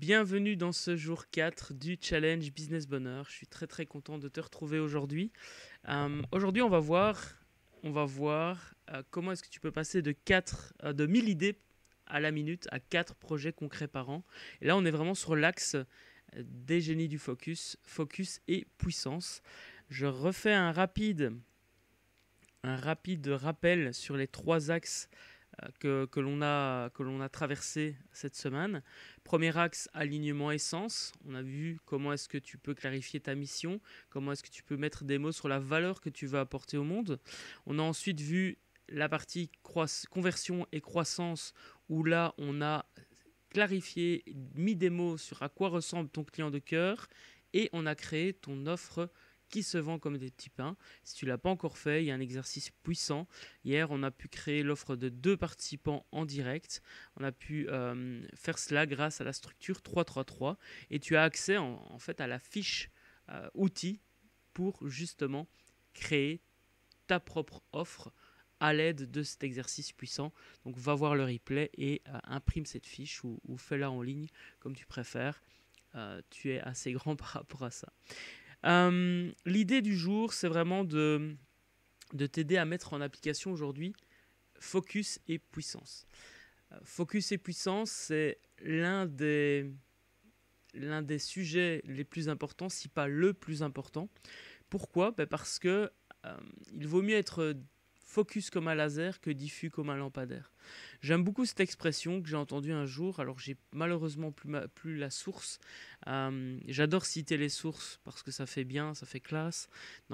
Bienvenue dans ce jour 4 du challenge Business Bonheur. Je suis très très content de te retrouver aujourd'hui. Euh, aujourd'hui, on va voir, on va voir euh, comment est-ce que tu peux passer de 4 euh, de 1000 idées à la minute à 4 projets concrets par an. Et là, on est vraiment sur l'axe des génies du focus, focus et puissance. Je refais un rapide un rapide rappel sur les trois axes que, l'on a, que a traversé cette semaine. Premier axe, alignement essence. On a vu comment est-ce que tu peux clarifier ta mission, comment est-ce que tu peux mettre des mots sur la valeur que tu vas apporter au monde. On a ensuite vu la partie conversion et croissance, où là, on a clarifié, mis des mots sur à quoi ressemble ton client de cœur, et on a créé ton offre qui se vend comme des petits pains. Si tu l'as pas encore fait, il y a un exercice puissant. Hier, on a pu créer l'offre de deux participants en direct. On a pu euh, faire cela grâce à la structure 333 et tu as accès en, fait à la fiche euh, outil pour justement créer ta propre offre à l'aide de cet exercice puissant. Donc va voir le replay et euh, imprime cette fiche ou, fais-la en ligne comme tu préfères. tu es assez grand par rapport à ça. Euh, l'idée du jour, c'est vraiment de, de t'aider à mettre en application aujourd'hui focus et puissance. Euh, focus et puissance, c'est l'un des, l'un des sujets les plus importants, si pas le plus important. Pourquoi ben Parce que euh, il vaut mieux être focus comme un laser que diffus comme un lampadaire. J'aime beaucoup cette expression que j'ai entendue un jour, alors j'ai malheureusement plus, la source. Euh, j'adore citer les sources parce que ça fait bien, ça fait classe.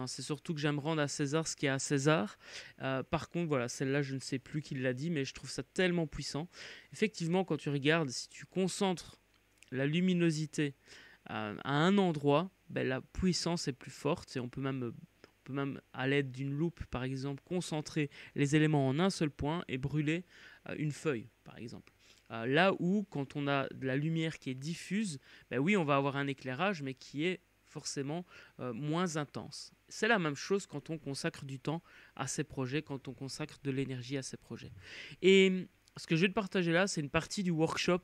C'est surtout que j'aime rendre à César ce qui est à César. Euh, par contre, voilà, celle-là, je ne sais plus qui l'a dit, mais je trouve ça tellement puissant. Effectivement, quand tu regardes, si tu concentres la luminosité euh, à un endroit, ben, la puissance est plus forte et on peut même peut même, à l'aide d'une loupe par exemple, concentrer les éléments en un seul point et brûler euh, une feuille par exemple. Euh, là où, quand on a de la lumière qui est diffuse, ben oui, on va avoir un éclairage, mais qui est forcément euh, moins intense. C'est la même chose quand on consacre du temps à ces projets, quand on consacre de l'énergie à ces projets. Et ce que je vais te partager là, c'est une partie du workshop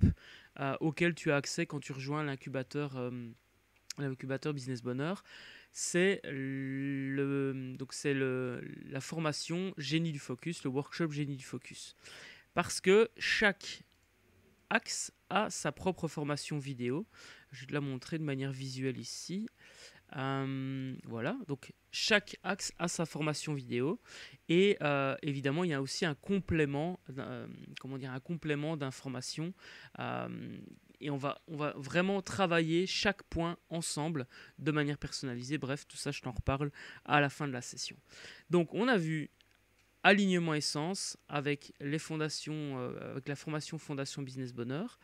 auquel tu as accès quand tu rejoins l'incubateur, l'incubateur Business Bonheur c'est le donc c'est le la formation génie du focus, le workshop génie du focus, parce que chaque axe a sa propre formation vidéo. Je vais te la montrer de manière visuelle ici. Euh, voilà, donc chaque axe a sa formation vidéo et euh, évidemment il y a aussi un complément, euh, comment dire, un complément d'information et on va, on va vraiment travailler chaque point ensemble de manière personnalisée. Bref, tout ça, je t'en reparle à la fin de la session. Donc, on a vu alignement essence avec les fondations, euh, avec la formation Fondation Business Bonheur.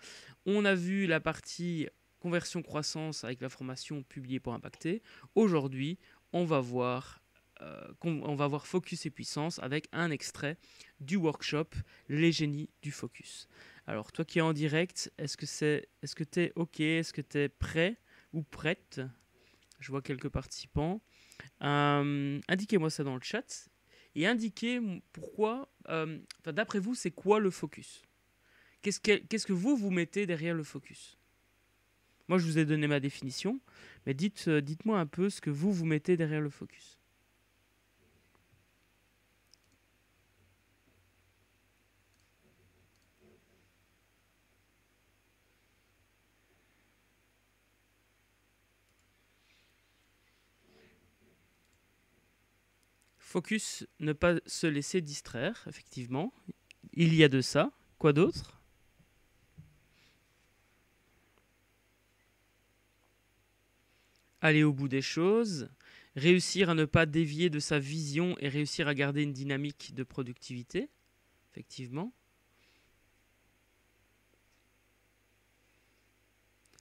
On a vu la partie conversion croissance avec la formation publiée pour impacter. Aujourd'hui, on va voir euh, on va voir focus et puissance avec un extrait du workshop Les génies du focus. Alors, toi qui es en direct, est-ce que c'est, est-ce que t'es ok, est-ce que tu es prêt ou prête Je vois quelques participants. Euh, indiquez-moi ça dans le chat et indiquez pourquoi, euh, d'après vous, c'est quoi le focus qu'est-ce que, vous vous mettez derrière le focus Moi, je vous ai donné ma définition, mais euh, dites-moi un peu ce que vous vous mettez derrière le focus. Focus, ne pas se laisser distraire, effectivement. Il y a de ça. Quoi d'autre Aller au bout des choses, réussir à ne pas dévier de sa vision et réussir à garder une dynamique de productivité, effectivement.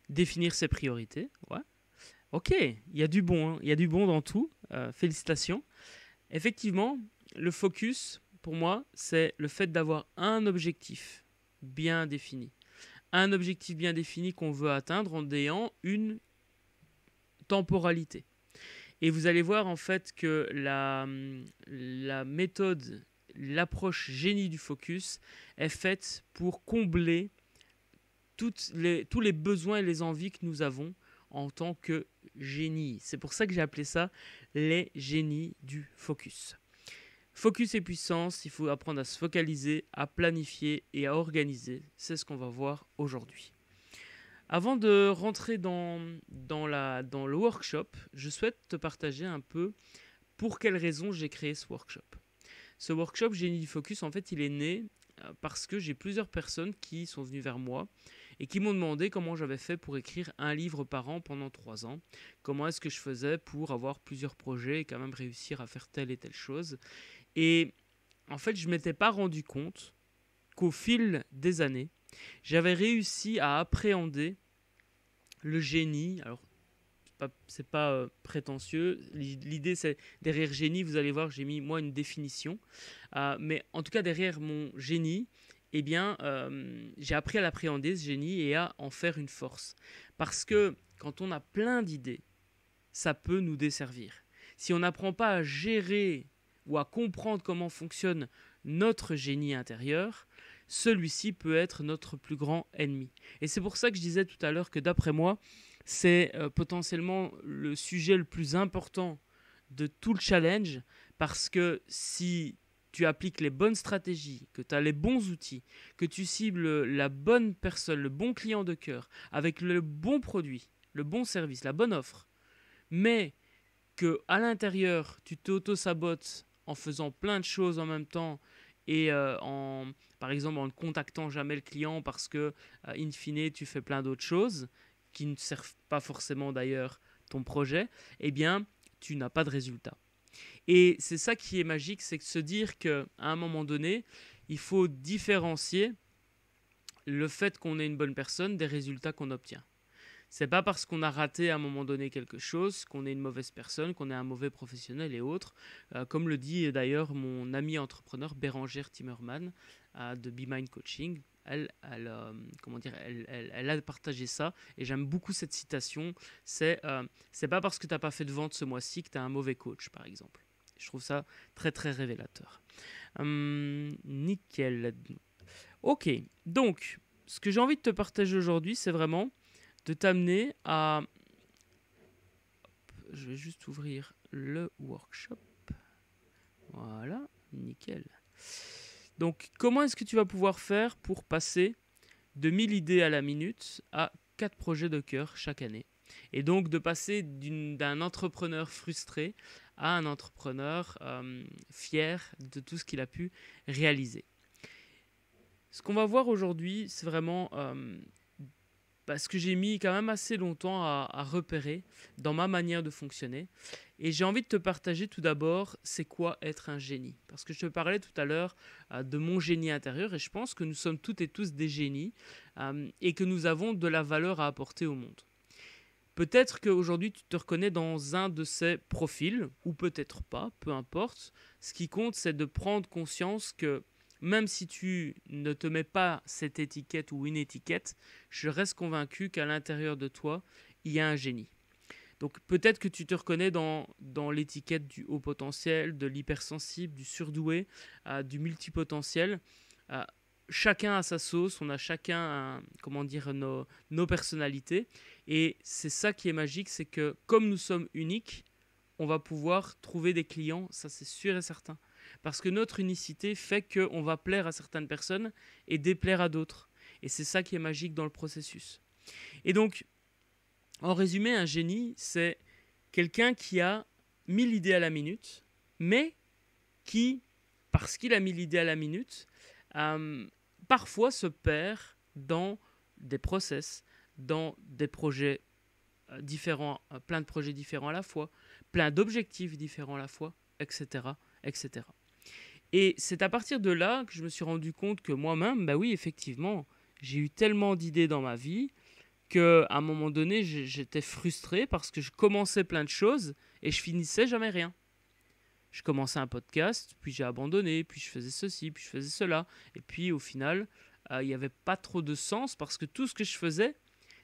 Définir ses priorités, ouais. Ok, il y a du bon, hein. il y a du bon dans tout. Euh, félicitations. Effectivement, le focus, pour moi, c'est le fait d'avoir un objectif bien défini. Un objectif bien défini qu'on veut atteindre en ayant une temporalité. Et vous allez voir en fait que la, méthode, l'approche génie du focus est faite pour combler tous les besoins et les envies que nous avons en tant que génie. C'est pour ça que j'ai appelé ça les génies du focus. Focus et puissance, il faut apprendre à se focaliser, à planifier et à organiser. C'est ce qu'on va voir aujourd'hui. Avant de rentrer dans, le workshop, je souhaite te partager un peu pour quelles raisons j'ai créé ce workshop. Ce workshop Génie du Focus, en fait, il est né euh, parce que j'ai plusieurs personnes qui sont venues vers moi et qui m'ont demandé comment j'avais fait pour écrire un livre par an pendant trois ans, comment est-ce que je faisais pour avoir plusieurs projets et quand même réussir à faire telle et telle chose. Et en fait, je ne m'étais pas rendu compte qu'au fil des années, j'avais réussi à appréhender le génie. Alors, c'est pas, euh, prétentieux. L'idée, c'est derrière génie, vous allez voir, j'ai mis moi une définition. Euh, mais en tout cas, derrière mon génie, eh bien, euh, j'ai appris à l'appréhender, ce génie, et à en faire une force. Parce que quand on a plein d'idées, ça peut nous desservir. Si on n'apprend pas à gérer ou à comprendre comment fonctionne notre génie intérieur, celui-ci peut être notre plus grand ennemi. Et c'est pour ça que je disais tout à l'heure que d'après moi, c'est euh, potentiellement le sujet le plus important de tout le challenge, parce que si tu appliques les bonnes stratégies, que tu as les bons outils, que tu cibles la bonne personne, le bon client de cœur, avec le bon produit, le bon service, la bonne offre, mais que à l'intérieur, tu t'auto-sabotes en faisant plein de choses en même temps et euh, en par exemple en ne contactant jamais le client parce que euh, in fine tu fais plein d'autres choses qui ne servent pas forcément d'ailleurs ton projet, eh bien tu n'as pas de résultat. Et c'est ça qui est magique, c'est de se dire qu'à un moment donné, il faut différencier le fait qu'on est une bonne personne des résultats qu'on obtient. C'est pas parce qu'on a raté à un moment donné quelque chose qu'on est une mauvaise personne, qu'on est un mauvais professionnel et autres. Euh, comme le dit d'ailleurs mon ami entrepreneur Bérangère Timmerman euh, de Be Mind Coaching, elle, euh, comment dire, elle, a partagé ça et j'aime beaucoup cette citation. C'est c'est pas parce que tu n'as pas fait de vente ce mois-ci que tu as un mauvais coach, par exemple. Je trouve ça très très révélateur. Hum, nickel. Ok, donc ce que j'ai envie de te partager aujourd'hui, c'est vraiment de t'amener à... je vais juste ouvrir le workshop. Voilà, nickel. Donc comment est-ce que tu vas pouvoir faire pour passer de 1000 idées à la minute à 4 projets de cœur chaque année et donc de passer d'un entrepreneur frustré à un entrepreneur euh, fier de tout ce qu'il a pu réaliser. Ce qu'on va voir aujourd'hui, c'est vraiment parce euh, bah, ce que j'ai mis quand même assez longtemps à, repérer dans ma manière de fonctionner. Et j'ai envie de te partager tout d'abord, c'est quoi être un génie Parce que je te parlais tout à l'heure euh, de mon génie intérieur et je pense que nous sommes toutes et tous des génies et que nous avons de la valeur à apporter au monde. Peut-être qu'aujourd'hui tu te reconnais dans un de ces profils, ou peut-être pas, peu importe. Ce qui compte, c'est de prendre conscience que même si tu ne te mets pas cette étiquette ou une étiquette, je reste convaincu qu'à l'intérieur de toi, il y a un génie. Donc peut-être que tu te reconnais dans, l'étiquette du haut potentiel, de l'hypersensible, du surdoué, euh, du multipotentiel. Euh, chacun a sa sauce, on a chacun, comment dire, nos personnalités. Et c'est ça qui est magique, c'est que comme nous sommes uniques, on va pouvoir trouver des clients, ça c'est sûr et certain. Parce que notre unicité fait qu'on va plaire à certaines personnes et déplaire à d'autres. Et c'est ça qui est magique dans le processus. Et donc, en résumé, un génie, c'est quelqu'un qui a mille idées à la minute, mais qui, parce qu'il a mille idées à la minute, euh, parfois se perd dans des process, dans des projets euh, différents, euh, plein de projets différents à la fois, plein d'objectifs différents à la fois, etc., etc. Et c'est à partir de là que je me suis rendu compte que moi-même, bah oui, effectivement, j'ai eu tellement d'idées dans ma vie que à un moment donné, j'étais frustré parce que je commençais plein de choses et je finissais jamais rien. Je commençais un podcast, puis j'ai abandonné, puis je faisais ceci, puis je faisais cela, et puis au final, euh, il n'y avait pas trop de sens parce que tout ce que je faisais,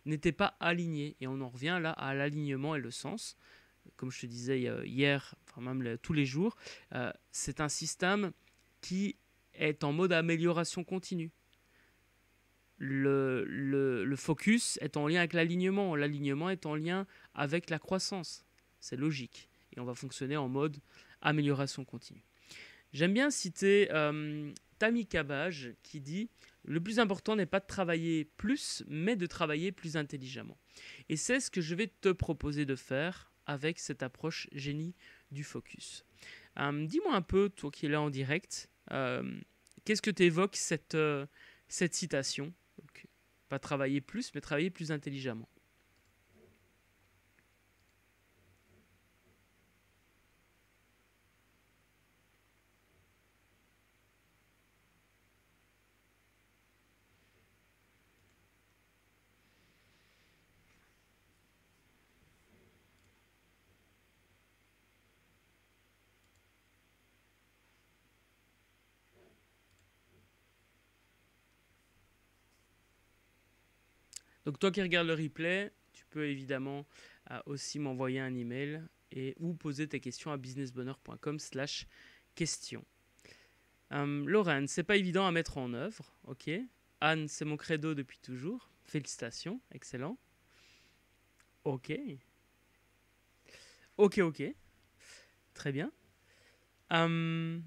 n'était pas aligné Et on en revient là à l'alignement et le sens. Comme je te disais euh, hier, enfin même tous les jours, euh, c'est un système qui est en mode amélioration continue. Le, focus est en lien avec l'alignement, l'alignement est en lien avec la croissance. C'est logique. Et on va fonctionner en mode amélioration continue. J'aime bien citer euh, Tammy qui dit le plus important n'est pas de travailler plus, mais de travailler plus intelligemment. Et c'est ce que je vais te proposer de faire avec cette approche génie du focus. Euh, dis-moi un peu, toi qui es là en direct, euh, qu'est-ce que t'évoques cette, euh, cette citation Pas travailler plus, mais travailler plus intelligemment. Donc toi qui regardes le replay, tu peux évidemment euh, aussi m'envoyer un email et ou poser tes questions à businessbonheur.com slash questions. Euh, Lorraine, c'est pas évident à mettre en œuvre, ok. Anne, c'est mon credo depuis toujours. Félicitations, excellent. Ok. Ok, ok. Très bien. Hum,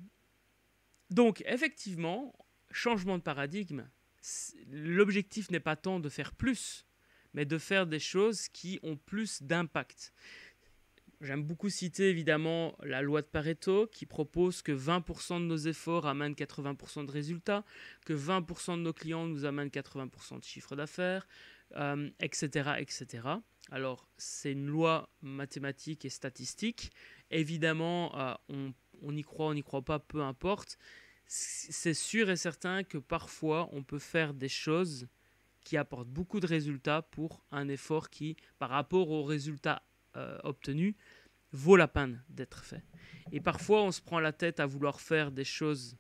donc, effectivement, changement de paradigme, l'objectif n'est pas tant de faire plus, mais de faire des choses qui ont plus d'impact. J'aime beaucoup citer évidemment la loi de Pareto qui propose que 20% de nos efforts amènent 80% de résultats, que 20% de nos clients nous amènent 80% de chiffre d'affaires, etc., euh, etc. Alors c'est une loi mathématique et statistique. Évidemment, euh, on, on y croit, on n'y croit pas, peu importe c'est sûr et certain que parfois on peut faire des choses qui apportent beaucoup de résultats pour un effort qui, par rapport aux résultats euh, obtenus, vaut la peine d'être fait. Et parfois on se prend la tête à vouloir faire des choses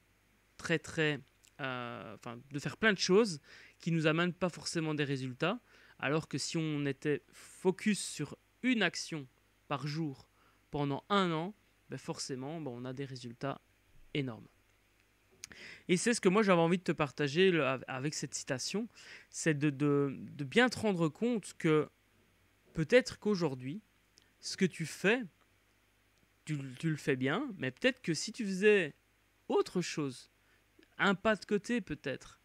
très très... Euh, enfin, de faire plein de choses qui nous amènent pas forcément des résultats, alors que si on était focus sur une action par jour pendant un an, ben forcément, ben on a des résultats énormes. Et c'est ce que moi j'avais envie de te partager avec cette citation, c'est de, bien te rendre compte que peut-être qu'aujourd'hui, ce que tu fais, tu, le fais bien, mais peut-être que si tu faisais autre chose, un pas de côté peut-être,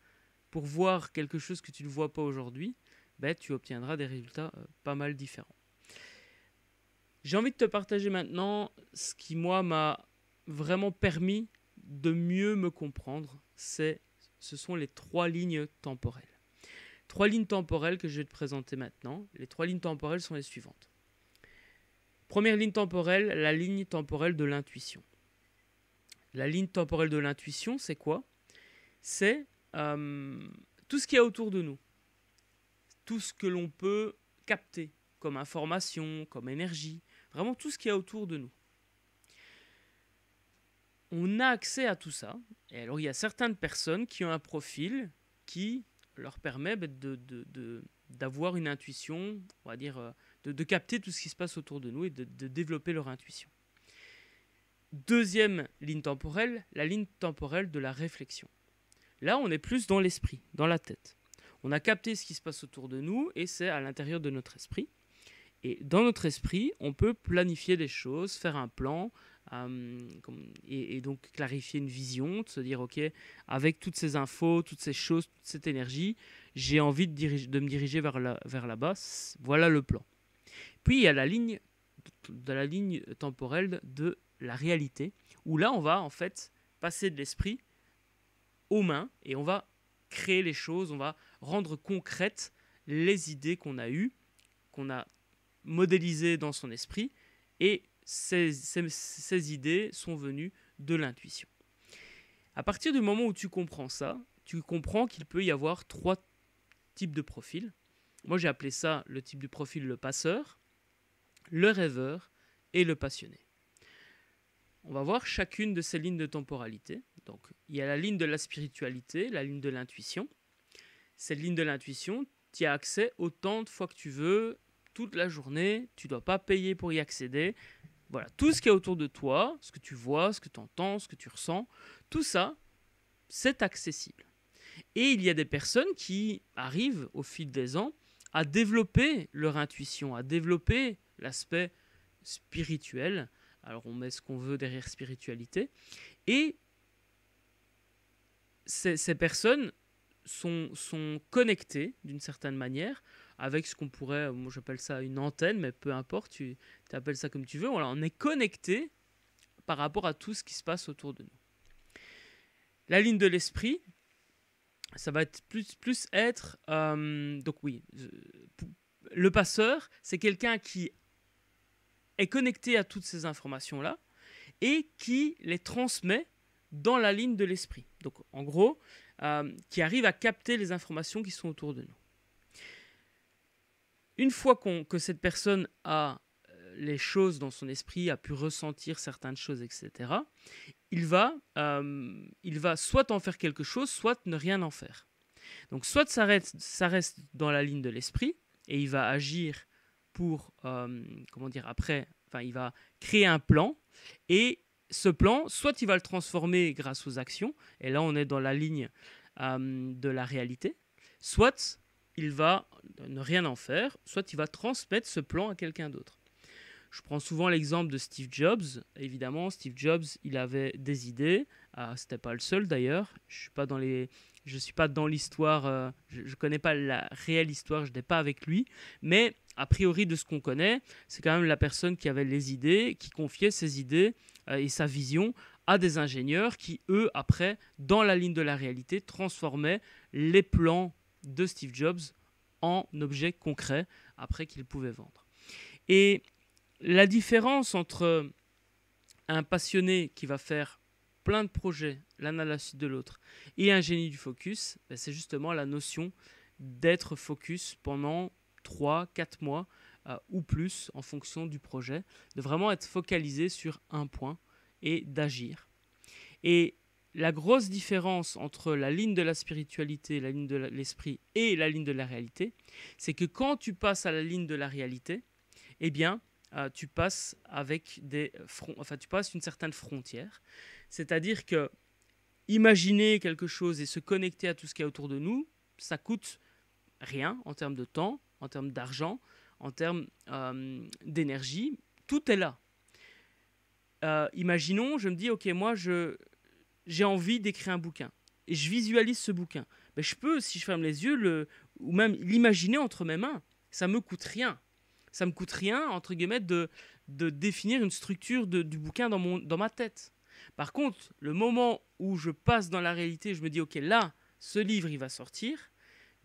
pour voir quelque chose que tu ne vois pas aujourd'hui, ben, tu obtiendras des résultats euh, pas mal différents. J'ai envie de te partager maintenant ce qui, moi, m'a vraiment permis de mieux me comprendre, c'est, ce sont les trois lignes temporelles. Trois lignes temporelles que je vais te présenter maintenant. Les trois lignes temporelles sont les suivantes. Première ligne temporelle, la ligne temporelle de l'intuition. La ligne temporelle de l'intuition, c'est quoi C'est euh, tout ce qui y a autour de nous, tout ce que l'on peut capter comme information, comme énergie, vraiment tout ce qu'il y a autour de nous on a accès à tout ça. Et alors, il y a certaines personnes qui ont un profil qui leur permet bah, d'avoir une intuition, on va dire, euh, de, capter tout ce qui se passe autour de nous et de, développer leur intuition. Deuxième ligne temporelle, la ligne temporelle de la réflexion. Là, on est plus dans l'esprit, dans la tête. On a capté ce qui se passe autour de nous et c'est à l'intérieur de notre esprit. Et dans notre esprit, on peut planifier des choses, faire un plan, euh, et, donc clarifier une vision, de se dire, OK, avec toutes ces infos, toutes ces choses, toute cette énergie, j'ai envie de, me diriger vers, la, vers là-bas, voilà le plan. Puis il y a la ligne, de la ligne temporelle de la réalité, où là, on va en fait passer de l'esprit aux mains et on va créer les choses, on va rendre concrètes les idées qu'on a eues, qu'on a modélisées dans son esprit, et ces, idées sont venues de l'intuition. À partir du moment où tu comprends ça, tu comprends qu'il peut y avoir trois types de profils. Moi, j'ai appelé ça le type de profil le passeur, le rêveur et le passionné. On va voir chacune de ces lignes de temporalité. Donc, il y a la ligne de la spiritualité, la ligne de l'intuition. Cette ligne de l'intuition, tu y as accès autant de fois que tu veux, toute la journée. Tu ne dois pas payer pour y accéder. Voilà, tout ce qui est autour de toi, ce que tu vois, ce que tu entends, ce que tu ressens, tout ça, c'est accessible. Et il y a des personnes qui arrivent au fil des ans à développer leur intuition, à développer l'aspect spirituel. Alors on met ce qu'on veut derrière spiritualité. Et ces, personnes sont connectées d'une certaine manière avec ce qu'on pourrait, euh, moi j'appelle ça une antenne, mais peu importe, tu appelles ça comme tu veux, on est connecté par rapport à tout ce qui se passe autour de nous. La ligne de l'esprit, ça va être plus, être, euh, donc oui, le passeur, c'est quelqu'un qui est connecté à toutes ces informations-là et qui les transmet dans la ligne de l'esprit. Donc en gros, euh, qui arrive à capter les informations qui sont autour de nous. Une fois que cette personne a euh, les choses dans son esprit, a pu ressentir certaines choses, etc., il va, euh, il va soit en faire quelque chose, soit ne rien en faire. Donc soit ça reste, ça reste dans la ligne de l'esprit, et il va agir pour, euh, comment dire, après, enfin, il va créer un plan, et ce plan, soit il va le transformer grâce aux actions, et là on est dans la ligne de la réalité, soit il va ne rien en faire, soit il va transmettre ce plan à quelqu'un d'autre. Je prends souvent l'exemple de Steve Jobs. Évidemment, Steve Jobs, il avait des idées. Ce ah, C'était pas le seul d'ailleurs. Je suis pas dans les, je suis pas dans l'histoire. Euh, je, ne connais pas la réelle histoire. Je n'ai pas avec lui. Mais a priori de ce qu'on connaît, c'est quand même la personne qui avait les idées, qui confiait ses idées euh, et sa vision à des ingénieurs qui, eux, après, dans la ligne de la réalité, transformaient les plans de Steve Jobs en objet concret après qu'il pouvait vendre. Et la différence entre un passionné qui va faire plein de projets l'un à la suite de l'autre et un génie du focus, ben, c'est justement la notion d'être focus pendant 3, 4 mois euh, ou plus en fonction du projet, de vraiment être focalisé sur un point et d'agir. Et la grosse différence entre la ligne de la spiritualité, la ligne de l'esprit et la ligne de la réalité, c'est que quand tu passes à la ligne de la réalité, eh bien, euh, tu passes avec des enfin, tu passes une certaine frontière. C'est-à-dire que imaginer quelque chose et se connecter à tout ce qui est autour de nous, ça coûte rien en termes de temps, en termes d'argent, en termes euh, d'énergie. Tout est là. Euh, imaginons, je me dis, ok, moi, je, j'ai envie d'écrire un bouquin et je visualise ce bouquin, Mais ben, je peux, si je ferme les yeux, le, ou même l'imaginer entre mes mains. Ça me coûte rien. Ça me coûte rien, entre guillemets, de, de définir une structure du bouquin dans, mon, dans ma tête. Par contre, le moment où je passe dans la réalité, je me dis, ok, là, ce livre, il va sortir.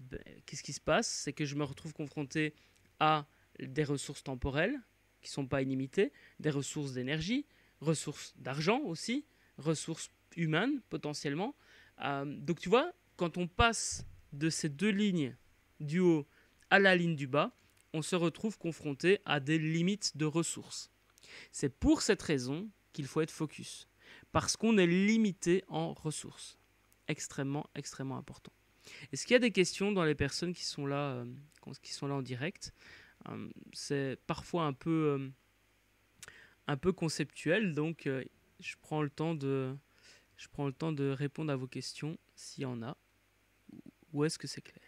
Ben, qu'est-ce qui se passe C'est que je me retrouve confronté à des ressources temporelles qui sont pas illimitées, des ressources d'énergie, ressources d'argent aussi, ressources humaine, potentiellement. Euh, donc tu vois, quand on passe de ces deux lignes du haut à la ligne du bas, on se retrouve confronté à des limites de ressources. C'est pour cette raison qu'il faut être focus, parce qu'on est limité en ressources. Extrêmement, extrêmement important. Est-ce qu'il y a des questions dans les personnes qui sont là, euh, qui sont là en direct euh, C'est parfois un peu, un peu conceptuel, donc je prends le temps de, je prends le temps de répondre à vos questions s'il y en a. Ou est-ce que c'est clair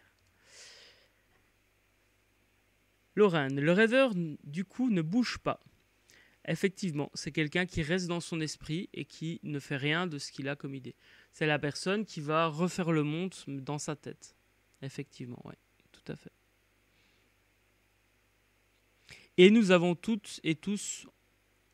Lorraine, le rêveur du coup ne bouge pas. Effectivement, c'est quelqu'un qui reste dans son esprit et qui ne fait rien de ce qu'il a comme idée. C'est la personne qui va refaire le monde dans sa tête. Effectivement, oui, tout à fait. Et nous avons toutes et tous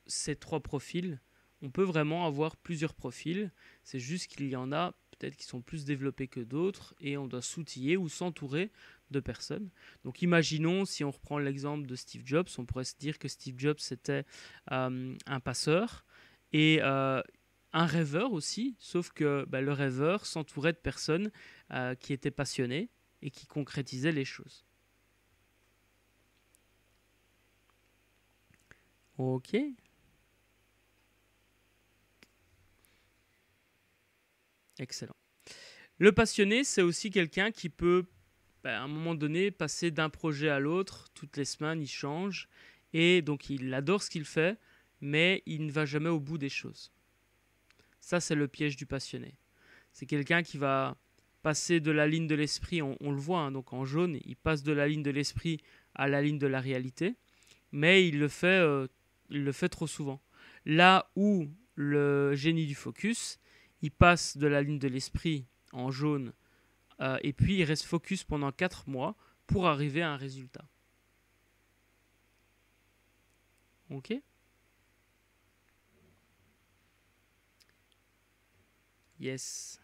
ces trois profils on peut vraiment avoir plusieurs profils. C'est juste qu'il y en a peut-être qui sont plus développés que d'autres et on doit s'outiller ou s'entourer de personnes. Donc imaginons, si on reprend l'exemple de Steve Jobs, on pourrait se dire que Steve Jobs était euh, un passeur et euh, un rêveur aussi, sauf que bah, le rêveur s'entourait de personnes euh, qui étaient passionnées et qui concrétisaient les choses. Ok. Excellent. Le passionné, c'est aussi quelqu'un qui peut, bah, à un moment donné, passer d'un projet à l'autre. Toutes les semaines, il change. Et donc, il adore ce qu'il fait, mais il ne va jamais au bout des choses. Ça, c'est le piège du passionné. C'est quelqu'un qui va passer de la ligne de l'esprit, on, le voit, hein, donc en jaune, il passe de la ligne de l'esprit à la ligne de la réalité, mais il le fait, euh, il le fait trop souvent. Là où le génie du focus, il passe de la ligne de l'esprit en jaune euh, et puis il reste focus pendant 4 mois pour arriver à un résultat. Ok Yes.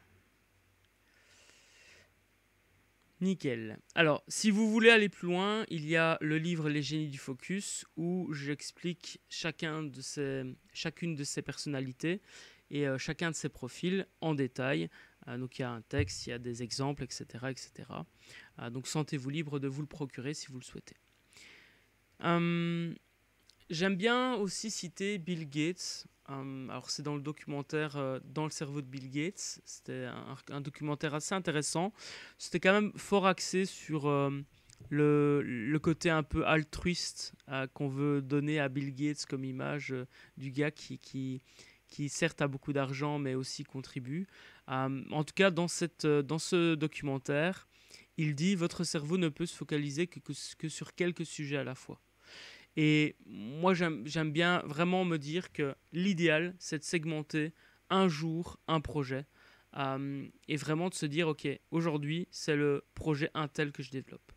Nickel. Alors, si vous voulez aller plus loin, il y a le livre Les génies du focus où j'explique chacun de ces, chacune de ces personnalités et euh, chacun de ces profils en détail. Euh, donc il y a un texte, il y a des exemples, etc. etc. Euh, donc sentez-vous libre de vous le procurer si vous le souhaitez. Hum, j'aime bien aussi citer Bill Gates. Hum, alors c'est dans le documentaire Dans le cerveau de Bill Gates. C'était un, documentaire assez intéressant. C'était quand même fort axé sur le, le, côté un peu altruiste qu'on veut donner à Bill Gates comme image du gars qui, qui, qui certes a beaucoup d'argent, mais aussi contribue. Euh, en tout cas, dans, cette, euh, dans ce documentaire, il dit votre cerveau ne peut se focaliser que, que, sur quelques sujets à la fois. Et moi, j'aime bien vraiment me dire que l'idéal, c'est de segmenter un jour un projet euh, et vraiment de se dire, OK, aujourd'hui, c'est le projet tel que je développe.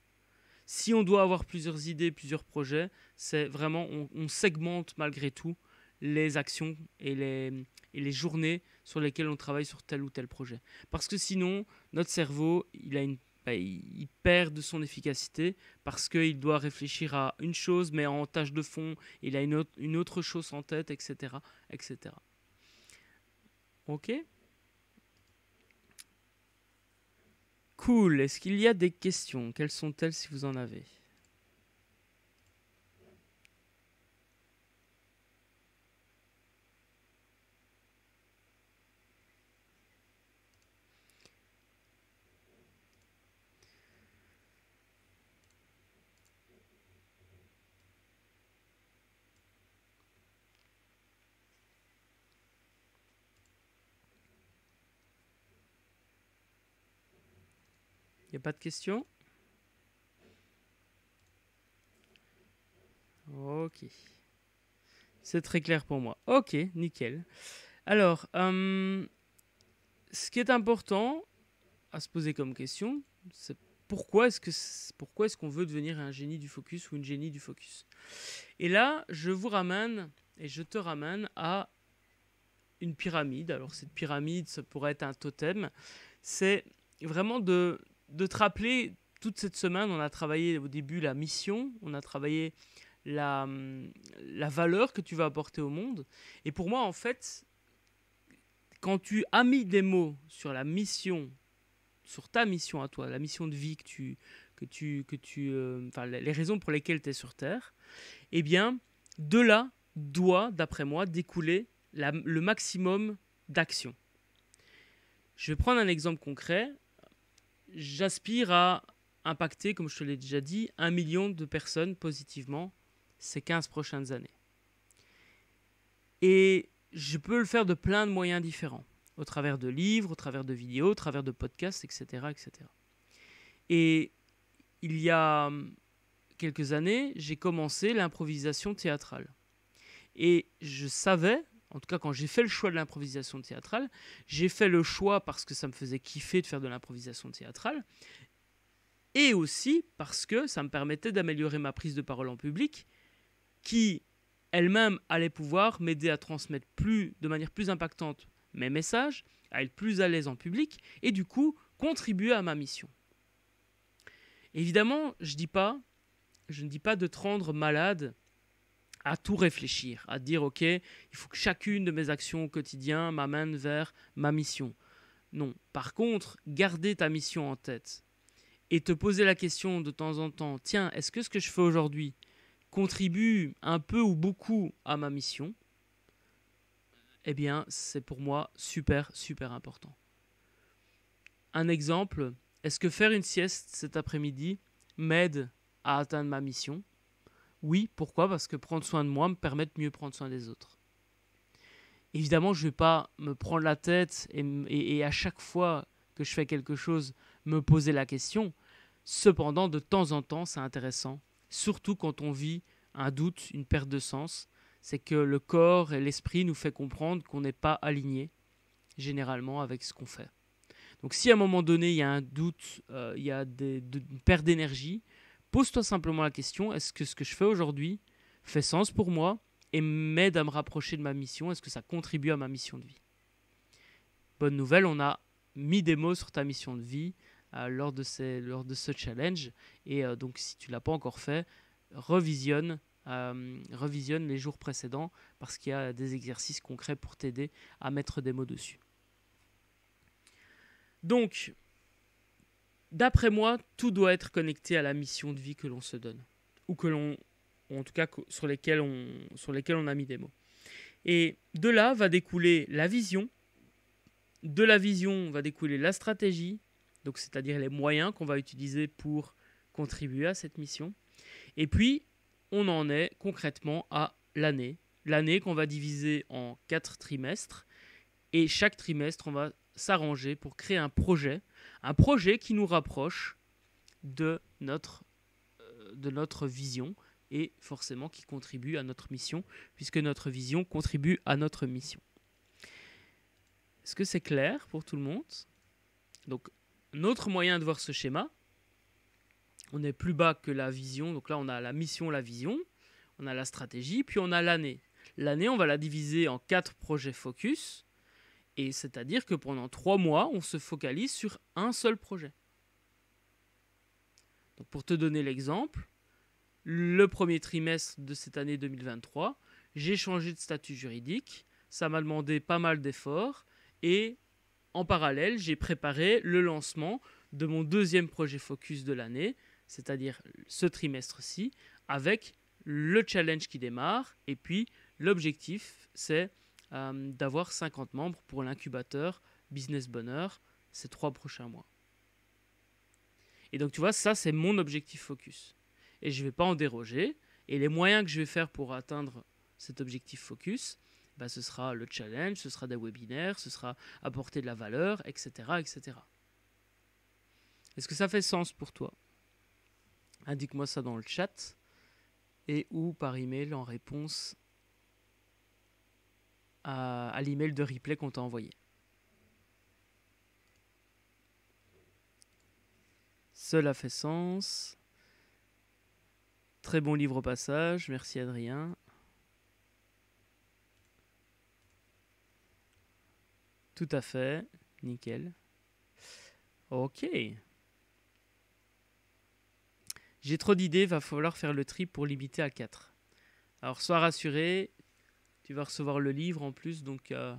Si on doit avoir plusieurs idées, plusieurs projets, c'est vraiment, on, segmente malgré tout les actions et les, les journées sur lesquelles on travaille sur tel ou tel projet. Parce que sinon, notre cerveau, il, a une, bah, il perd de son efficacité parce qu'il doit réfléchir à une chose, mais en tâche de fond, il a une autre, chose en tête, etc. etc. Ok Cool. Est-ce qu'il y a des questions Quelles sont-elles si vous en avez pas de questions Ok. C'est très clair pour moi. Ok, nickel. Alors, euh, ce qui est important à se poser comme question, c'est pourquoi est-ce que pourquoi est-ce qu'on veut devenir un génie du focus ou une génie du focus Et là, je vous ramène et je te ramène à une pyramide. Alors cette pyramide, ça pourrait être un totem. C'est vraiment de de te rappeler, toute cette semaine, on a travaillé au début la mission, on a travaillé hum, la, valeur que tu vas apporter au monde. Et pour moi, en fait, quand tu as mis des mots sur la mission, sur ta mission à toi, la mission de vie que tu, que tu, que tu, euh, les raisons pour lesquelles tu es sur Terre, eh bien, de là doit, d'après moi, découler le maximum d'actions. Je vais prendre un exemple concret j'aspire à impacter, comme je te l'ai déjà dit, un million de personnes positivement ces 15 prochaines années. Et je peux le faire de plein de moyens différents, au travers de livres, au travers de vidéos, au travers de podcasts, etc. etc. Et il y a hum, quelques années, j'ai commencé l'improvisation théâtrale. Et je savais, en tout cas quand j'ai fait le choix de l'improvisation théâtrale, j'ai fait le choix parce que ça me faisait kiffer de faire de l'improvisation théâtrale, et aussi parce que ça me permettait d'améliorer ma prise de parole en public, qui elle-même allait pouvoir m'aider à transmettre plus, de manière plus impactante mes messages, à être plus à l'aise en public, et du coup contribuer à ma mission. Évidemment, je, dis pas, je ne dis pas de te rendre malade à tout réfléchir, à dire, OK, il faut que chacune de mes actions au quotidien m'amène vers ma mission. Non. Par contre, garder ta mission en tête et te poser la question de temps en temps, tiens, est-ce que ce que je fais aujourd'hui contribue un peu ou beaucoup à ma mission Eh bien, c'est pour moi super, super important. Un exemple, est-ce que faire une sieste cet après-midi m'aide à atteindre ma mission oui, pourquoi Parce que prendre soin de moi me permet de mieux prendre soin des autres. Évidemment, je ne vais pas me prendre la tête et, à chaque fois que je fais quelque chose, me poser la question. Cependant, de temps en temps, c'est intéressant, surtout quand on vit un doute, une perte de sens, c'est que le corps et l'esprit nous fait comprendre qu'on n'est pas aligné généralement avec ce qu'on fait. Donc si à un moment donné, il y a un doute, euh, il y a des, une perte d'énergie, Pose-toi simplement la question, est-ce que ce que je fais aujourd'hui fait sens pour moi et m'aide à me rapprocher de ma mission Est-ce que ça contribue à ma mission de vie Bonne nouvelle, on a mis des mots sur ta mission de vie euh, lors, de lors de ce challenge. Et euh, donc si tu l'as pas encore fait, revisionne euh, revisionne les jours précédents parce qu'il y a des exercices concrets pour t'aider à mettre des mots dessus. Donc, D'après moi, tout doit être connecté à la mission de vie que l'on se donne, ou que l'on, en tout cas sur lesquels on, sur lesquels on a mis des mots. Et de là va découler la vision, de la vision va découler la stratégie, donc c'est-à-dire les moyens qu'on va utiliser pour contribuer à cette mission. Et puis, on en est concrètement à l'année. L'année qu'on va diviser en quatre trimestres. Et chaque trimestre, on va s'arranger pour créer un projet un projet qui nous rapproche de notre, euh, de notre vision et forcément qui contribue à notre mission, puisque notre vision contribue à notre mission. Est-ce que c'est clair pour tout le monde Donc, notre moyen de voir ce schéma, on est plus bas que la vision, donc là on a la mission, la vision, on a la stratégie, puis on a l'année. L'année, on va la diviser en quatre projets focus, et c'est-à-dire que pendant trois mois, on se focalise sur un seul projet. pour te donner l'exemple, le premier trimestre de cette année 2023, j'ai changé de statut juridique, ça m'a demandé pas mal d'efforts, et en parallèle, j'ai préparé le lancement de mon deuxième projet focus de l'année, c'est-à-dire ce trimestre-ci, avec le challenge qui démarre, et puis l'objectif, c'est euh, d'avoir 50 membres pour l'incubateur Business Bonheur ces trois prochains mois. Et donc tu vois, ça c'est mon objectif focus. Et je ne vais pas en déroger. Et les moyens que je vais faire pour atteindre cet objectif focus, bah, ce sera le challenge, ce sera des webinaires, ce sera apporter de la valeur, etc. etc. Est-ce que ça fait sens pour toi Indique-moi ça dans le chat et ou par email en réponse à, l'email de replay qu'on t'a envoyé. Cela fait sens. Très bon livre au passage, merci Adrien. Tout à fait, nickel. Ok. J'ai trop d'idées, va falloir faire le tri pour limiter à 4. Alors sois rassuré, tu vas recevoir le livre en plus, donc euh,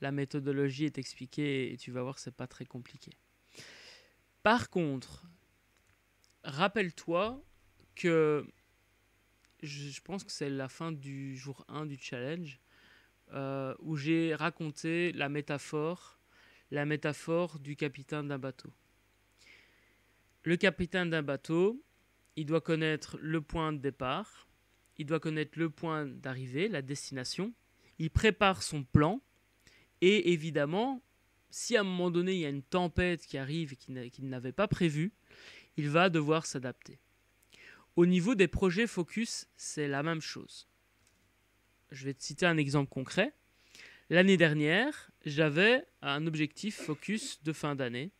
la méthodologie est expliquée et tu vas voir, c'est pas très compliqué. Par contre, rappelle-toi que je, pense que c'est la fin du jour 1 du challenge euh, où j'ai raconté la métaphore, la métaphore du capitaine d'un bateau. Le capitaine d'un bateau, il doit connaître le point de départ, il doit connaître le point d'arrivée, la destination, il prépare son plan, et évidemment, si à un moment donné il y a une tempête qui arrive et qu'il n'avait pas prévu, il va devoir s'adapter. Au niveau des projets focus, c'est la même chose. Je vais te citer un exemple concret. L'année dernière, j'avais un objectif focus de fin d'année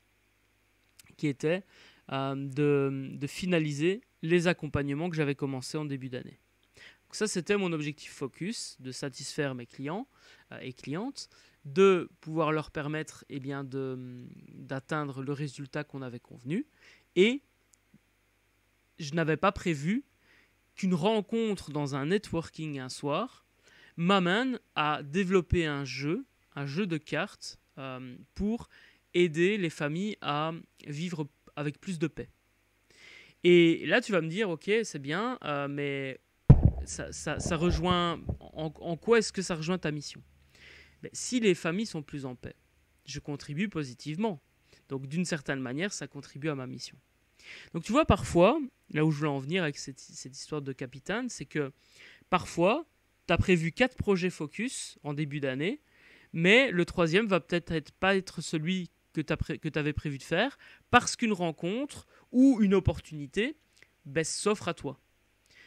qui était euh, de, de finaliser les accompagnements que j'avais commencés en début d'année ça, c'était mon objectif focus, de satisfaire mes clients euh, et clientes, de pouvoir leur permettre et eh bien, mm, d'atteindre le résultat qu'on avait convenu. Et je n'avais pas prévu qu'une rencontre dans un networking un soir m'amène à développer un jeu, un jeu de cartes, euh, pour aider les familles à vivre avec plus de paix. Et là, tu vas me dire, ok, c'est bien, euh, mais ça, rejoint. En, quoi est-ce que ça rejoint ta mission ben, Si les familles sont plus en paix, je contribue positivement. Donc, d'une certaine manière, ça contribue à ma mission. Donc, tu vois, parfois, là où je voulais en venir avec cette, histoire de capitaine, c'est que parfois, tu as prévu quatre projets focus en début d'année, mais le troisième va peut-être pas être celui que tu avais prévu de faire parce qu'une rencontre ou une opportunité ben, s'offre à toi.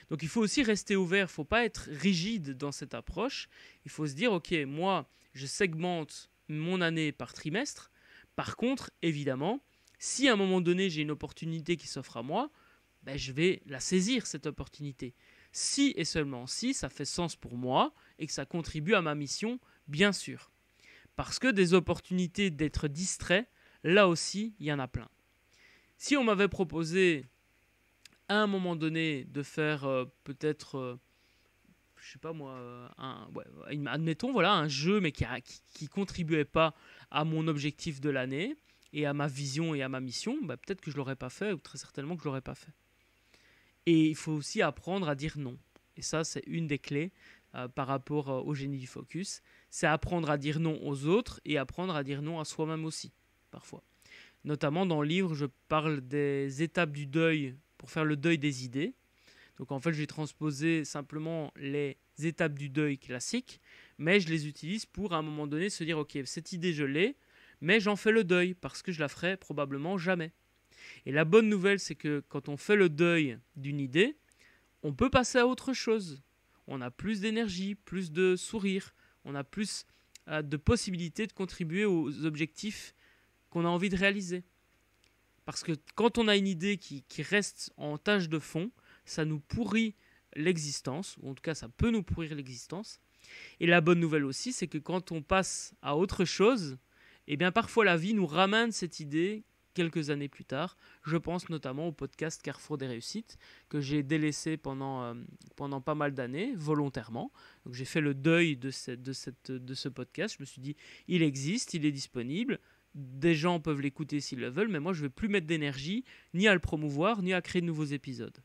Donc il faut aussi rester ouvert, il ne faut pas être rigide dans cette approche. Il faut se dire, ok, moi, je segmente mon année par trimestre. Par contre, évidemment, si à un moment donné j'ai une opportunité qui s'offre à moi, ben, je vais la saisir, cette opportunité. Si et seulement si ça fait sens pour moi et que ça contribue à ma mission, bien sûr. Parce que des opportunités d'être distrait, là aussi, il y en a plein. Si on m'avait proposé un moment donné de faire euh, peut-être, euh, je sais pas moi, euh, un, admettons voilà un jeu mais qui, a, qui, contribuait pas à mon objectif de l'année et à ma vision et à ma mission, bah, peut-être que je l'aurais pas fait ou très certainement que je l'aurais pas fait. Et il faut aussi apprendre à dire non. Et ça, c'est une des clés par rapport au génie du focus. C'est apprendre à dire non aux autres et apprendre à dire non à soi-même aussi, parfois. Notamment dans le livre, je parle des étapes du deuil pour faire le deuil des idées. Donc en fait, j'ai transposé simplement les étapes du deuil classique, mais je les utilise pour à un moment donné se dire, ok, cette idée je l'ai, mais j'en fais le deuil, parce que je la ferai probablement jamais. Et la bonne nouvelle, c'est que quand on fait le deuil d'une idée, on peut passer à autre chose. On a plus d'énergie, plus de sourire, on a plus euh, de possibilités de contribuer aux objectifs qu'on a envie de réaliser. Parce que quand on a une idée qui, reste en tâche de fond, ça nous pourrit l'existence, ou en tout cas ça peut nous pourrir l'existence. Et la bonne nouvelle aussi, c'est que quand on passe à autre chose, eh bien parfois la vie nous ramène cette idée quelques années plus tard. Je pense notamment au podcast Carrefour des réussites que j'ai délaissé pendant, euh, pendant pas mal d'années volontairement. j'ai fait le deuil de ce podcast. Je me suis dit, il existe, il est disponible, des gens peuvent l'écouter s'ils le veulent, mais moi je ne vais plus mettre d'énergie ni à le promouvoir, ni à créer de nouveaux épisodes.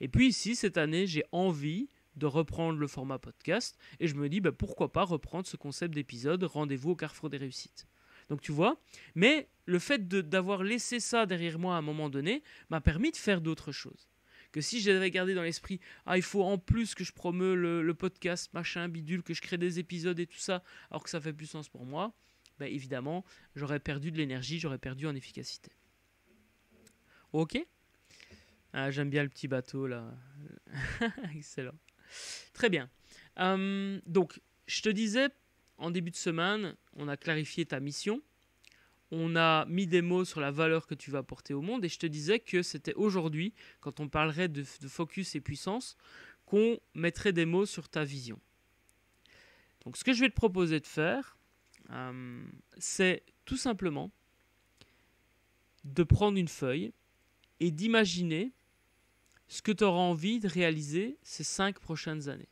Et puis ici, cette année, j'ai envie de reprendre le format podcast, et je me dis, bah, pourquoi pas reprendre ce concept d'épisode, rendez-vous au carrefour des réussites. Donc tu vois, mais le fait d'avoir laissé ça derrière moi à un moment donné m'a permis de faire d'autres choses. Que si j'avais gardé dans l'esprit, ah il faut en plus que je promeue le, le, podcast, machin, bidule, que je crée des épisodes et tout ça, alors que ça fait plus sens pour moi, bah, évidemment, j'aurais perdu de l'énergie, j'aurais perdu en efficacité. Ok ah, J'aime bien le petit bateau là. Excellent. Très bien. Hum, donc, je te disais, en début de semaine, on a clarifié ta mission. On a mis des mots sur la valeur que tu vas apporter au monde. Et je te disais que c'était aujourd'hui, quand on parlerait de, de focus et puissance, qu'on mettrait des mots sur ta vision. Donc, ce que je vais te proposer de faire, euh, c'est tout simplement de prendre une feuille et d'imaginer ce que tu auras envie de réaliser ces cinq prochaines années.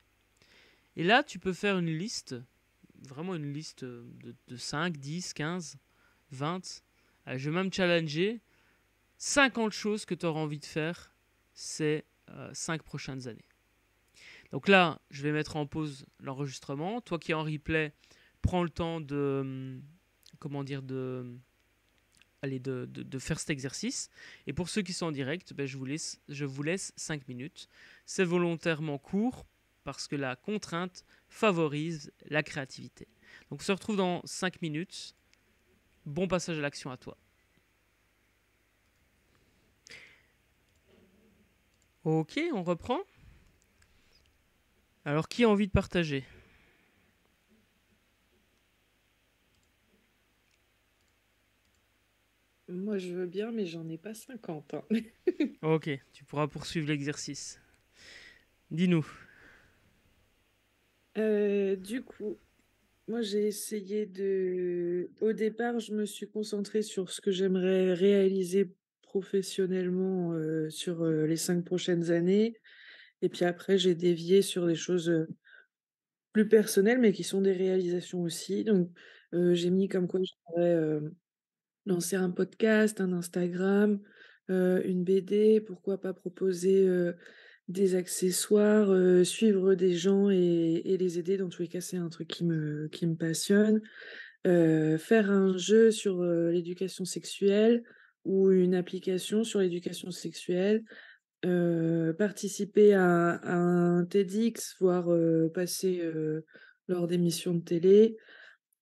Et là, tu peux faire une liste, vraiment une liste de, 5, 10, 15, 20. je vais même challenger 50 choses que tu auras envie de faire ces euh, cinq prochaines années. Donc là, je vais mettre en pause l'enregistrement. Toi qui es en replay, prends le temps de, hum, comment dire, de, hum, aller de, faire cet exercice. Et pour ceux qui sont en direct, ben, je, vous laisse, je vous laisse 5 minutes. C'est volontairement court parce que la contrainte favorise la créativité. Donc on se retrouve dans 5 minutes. Bon passage à l'action à toi. Ok, on reprend. Alors qui a envie de partager Moi, je veux bien, mais j'en ai pas 50. Hein. Ok, tu pourras poursuivre l'exercice. Dis-nous. Euh, du coup, moi, j'ai essayé de. Au départ, je me suis concentrée sur ce que j'aimerais réaliser professionnellement euh, sur euh, les cinq prochaines années. Et puis après, j'ai dévié sur des choses plus personnelles, mais qui sont des réalisations aussi. Donc, j'ai mis comme quoi je lancer un podcast, un Instagram, euh, une BD, pourquoi pas proposer euh, des accessoires, euh, suivre des gens et, les aider. Dans tous les cas, c'est un truc qui me, passionne. faire un jeu sur l'éducation sexuelle ou une application sur l'éducation sexuelle. participer à, un TEDx, voire passer lors d'émissions de télé.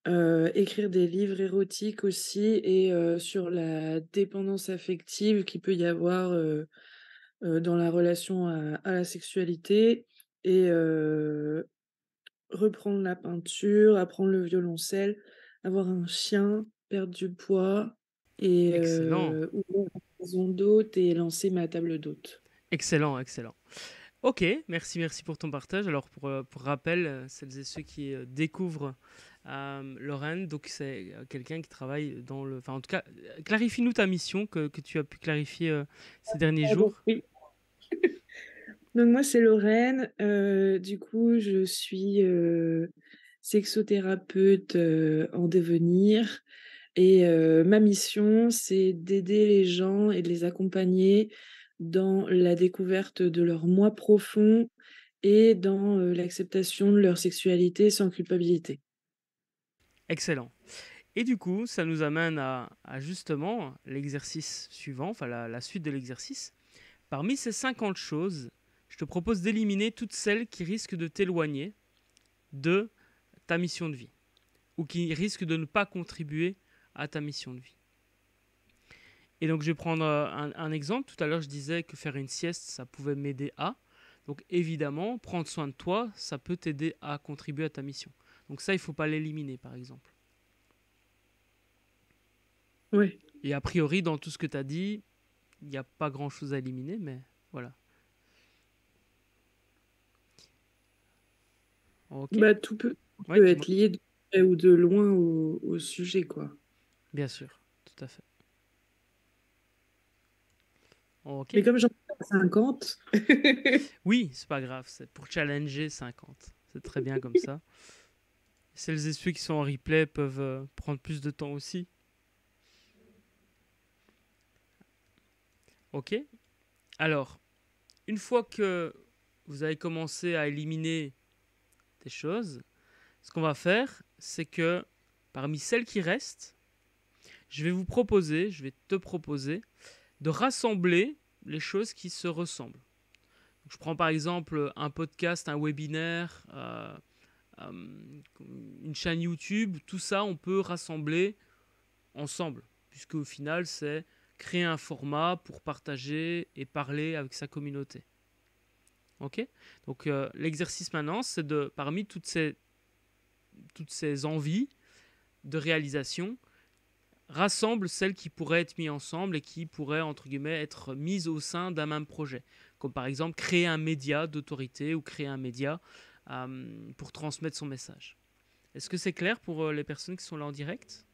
Euh, écrire des livres érotiques aussi et euh, sur la dépendance affective qu'il peut y avoir euh, dans la relation à, la sexualité et reprendre la peinture, apprendre le violoncelle, avoir un chien, perdre du poids et ouvrir maison d'hôte et lancer ma table d'hôte. Excellent, excellent. Ok, merci, merci pour ton partage. Alors, pour, euh, rappel, euh, celles et ceux qui euh, découvrent Lorraine, donc c'est quelqu'un qui travaille dans le. Enfin, en tout cas, clarifie-nous ta mission que, tu as pu clarifier ces derniers jours. donc, moi, c'est Lorraine. du coup, je suis sexothérapeute en devenir. Et ma mission, c'est d'aider les gens et de les accompagner dans la découverte de leur moi profond et dans l'acceptation de leur sexualité sans culpabilité. Excellent. Et du coup, ça nous amène à, justement l'exercice suivant, enfin la, la suite de l'exercice. Parmi ces 50 choses, je te propose d'éliminer toutes celles qui risquent de t'éloigner de ta mission de vie ou qui risquent de ne pas contribuer à ta mission de vie. Et donc, je vais prendre euh, un, exemple. Tout à l'heure, je disais que faire une sieste, ça pouvait m'aider à. Donc, évidemment, prendre soin de toi, ça peut t'aider à contribuer à ta mission. Donc, ça, il ne faut pas l'éliminer, par exemple. Oui. Et a priori, dans tout ce que tu as dit, il n'y a pas grand-chose à éliminer, mais voilà. Bah, tout peut, être lié de, ou de loin au, au sujet, quoi. Bien sûr, tout à fait. Mais comme j'en ai 50. oui, c'est pas grave, c'est pour challenger 50. C'est très bien comme ça. Celles et ceux qui sont en replay peuvent euh, prendre plus de temps aussi. Ok. Alors, une fois que vous avez commencé à éliminer des choses, ce qu'on va faire, c'est que parmi celles qui restent, je vais vous proposer, je vais te proposer de rassembler les choses qui se ressemblent. Je prends par exemple un podcast, un webinaire, euh, euh, une chaîne YouTube, tout ça on peut rassembler ensemble, puisque au final c'est créer un format pour partager et parler avec sa communauté. Ok Donc euh, l'exercice maintenant c'est de, parmi toutes ces, toutes ces envies de réalisation, rassemble celles qui pourraient être mises ensemble et qui pourraient, entre guillemets, être mises au sein d'un même projet. Comme par exemple créer un média d'autorité ou créer un média euh, pour transmettre son message. Est-ce que c'est clair pour euh, les personnes qui sont là en direct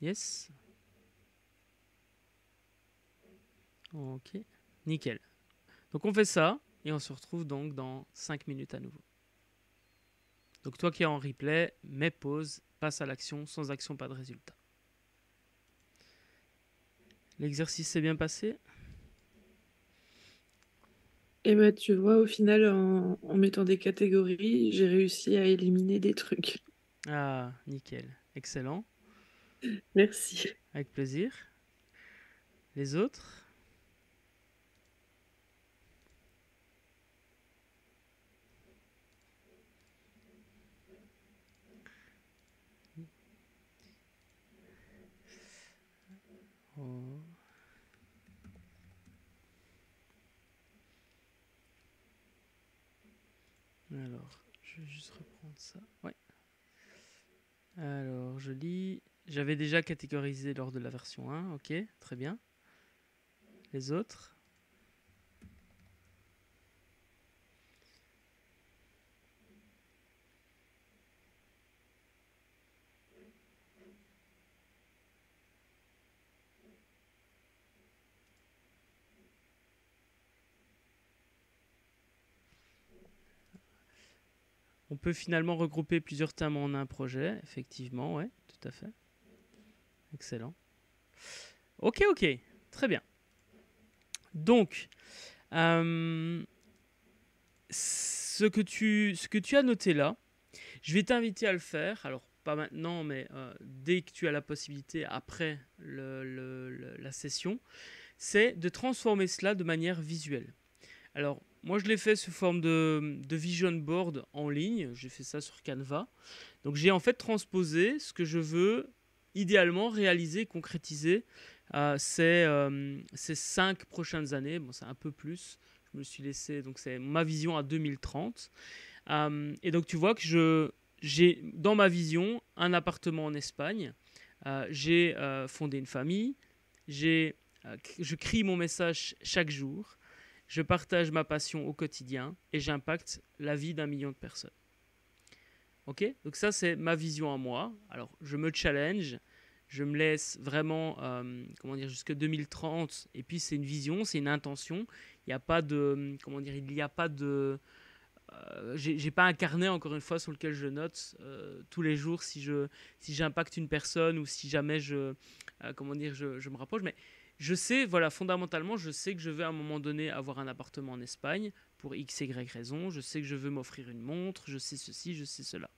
Yes Ok, nickel. Donc on fait ça et on se retrouve donc dans 5 minutes à nouveau. Donc toi qui es en replay, mets pause, passe à l'action. Sans action, pas de résultat. L'exercice s'est bien passé Eh bien, tu vois, au final, en, en mettant des catégories, j'ai réussi à éliminer des trucs. Ah, nickel. Excellent. Merci. Avec plaisir. Les autres Mmh. Alors, je vais juste reprendre ça. Ouais. Alors, je lis. J'avais déjà catégorisé lors de la version 1. Ok, très bien. Les autres On peut finalement regrouper plusieurs thèmes en un projet, effectivement, ouais, tout à fait. Excellent. Ok, ok, très bien. Donc, euh, ce, que tu, ce que tu as noté là, je vais t'inviter à le faire. Alors, pas maintenant, mais euh, dès que tu as la possibilité, après la session, c'est de transformer cela de manière visuelle. Alors, moi, je l'ai fait sous forme de, vision board en ligne. J'ai fait ça sur Canva. Donc, j'ai en fait transposé ce que je veux idéalement réaliser, concrétiser euh, ces, cinq prochaines années. Bon, c'est un peu plus. Je me suis laissé. Donc, c'est ma vision à 2030. Euh, et donc, tu vois que je, j'ai dans ma vision un appartement en Espagne. Euh, j'ai euh, fondé une famille. J'ai, je crie mon message chaque jour je partage ma passion au quotidien et j'impacte la vie d'un million de personnes. Ok Donc ça, c'est ma vision à moi. Alors, je me challenge, je me laisse vraiment, euh, comment dire, jusque 2030. Et puis, c'est une vision, c'est une intention. Il n'y a pas de, comment dire, il n'y a pas de, euh, j'ai pas un carnet encore une fois sur lequel je note euh, tous les jours si je si j'impacte une personne ou si jamais je euh, comment dire je, me rapproche mais je sais, voilà, fondamentalement, je sais que je vais à un moment donné avoir un appartement en Espagne pour x, et y raison. Je sais que je veux m'offrir une montre. Je sais ceci, je sais cela.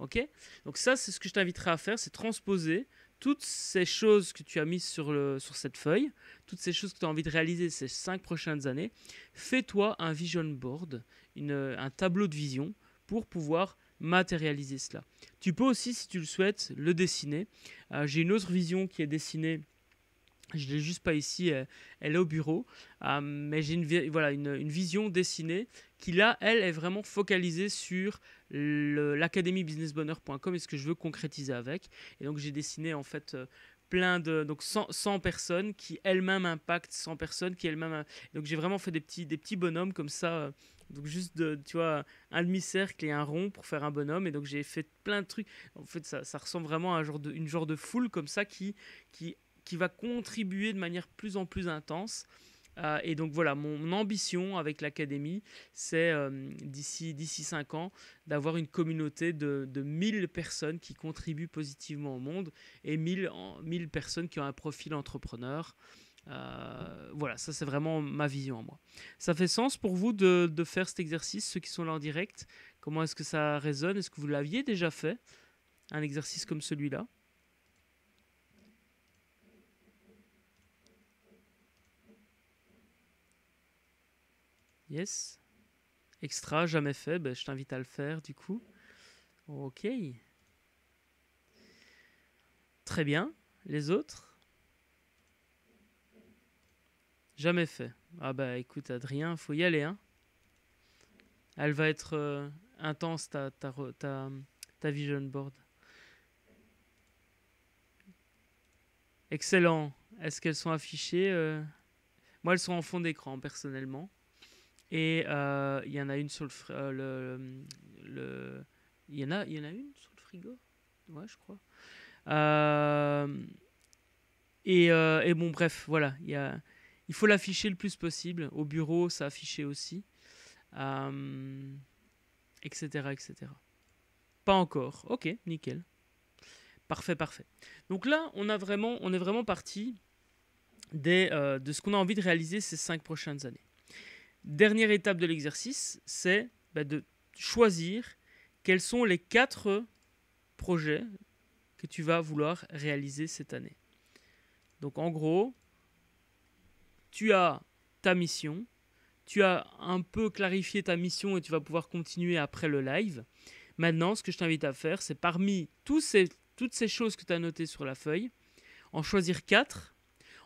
Ok Donc ça, c'est ce que je t'inviterai à faire, c'est transposer toutes ces choses que tu as mises sur, sur cette feuille, toutes ces choses que tu as envie de réaliser ces cinq prochaines années. Fais-toi un vision board, un tableau de vision pour pouvoir matérialiser cela. Tu peux aussi, si tu le souhaites, le dessiner. Euh, j'ai une autre vision qui est dessinée je l'ai juste pas ici, euh, elle, est au bureau. Euh, mais j'ai une, voilà, une, une, vision dessinée qui, là, elle, est vraiment focalisée sur l'academybusinessbonheur.com et ce que je veux concrétiser avec. Et donc, j'ai dessiné, en fait, euh, plein de donc 100, personnes qui elles-mêmes impactent 100 personnes qui elles-mêmes donc j'ai vraiment fait des petits des petits bonhommes comme ça donc juste de, tu vois un demi cercle et un rond pour faire un bonhomme et donc j'ai fait plein de trucs en fait ça, ça ressemble vraiment à un genre de une genre de foule comme ça qui qui qui va contribuer de manière plus en plus intense. Euh, et donc voilà, mon ambition avec l'Académie, c'est euh, d'ici cinq ans d'avoir une communauté de, de 1000 personnes qui contribuent positivement au monde et 1000, personnes qui ont un profil entrepreneur. Euh, voilà, ça c'est vraiment ma vision en moi. Ça fait sens pour vous de, de faire cet exercice, ceux qui sont là en direct Comment est-ce que ça résonne Est-ce que vous l'aviez déjà fait, un exercice comme celui-là Yes. Extra, jamais fait, ben, je t'invite à le faire du coup. Ok. Très bien. Les autres Jamais fait. Ah bah écoute Adrien, faut y aller. Hein. Elle va être euh, intense ta, ta, vision board. Excellent. Est-ce qu'elles sont affichées euh? Moi, elles sont en fond d'écran, personnellement. Et euh, il y en a une sur euh, le, il y en a il y en a une frigo. Ouais, je crois. Euh, et, bon, bref, voilà. Il, il faut l'afficher le plus possible. Au bureau, ça affiché aussi. etc. etc. Pas encore. Ok, nickel. Parfait, parfait. Donc là, on, a vraiment, on est vraiment parti des, de ce qu'on a envie de réaliser ces cinq prochaines années. Dernière étape de l'exercice, c'est bah, de choisir quels sont les quatre projets que tu vas vouloir réaliser cette année. Donc en gros, tu as ta mission, tu as un peu clarifié ta mission et tu vas pouvoir continuer après le live. Maintenant, ce que je t'invite à faire, c'est parmi toutes ces choses que tu as notées sur la feuille, en choisir quatre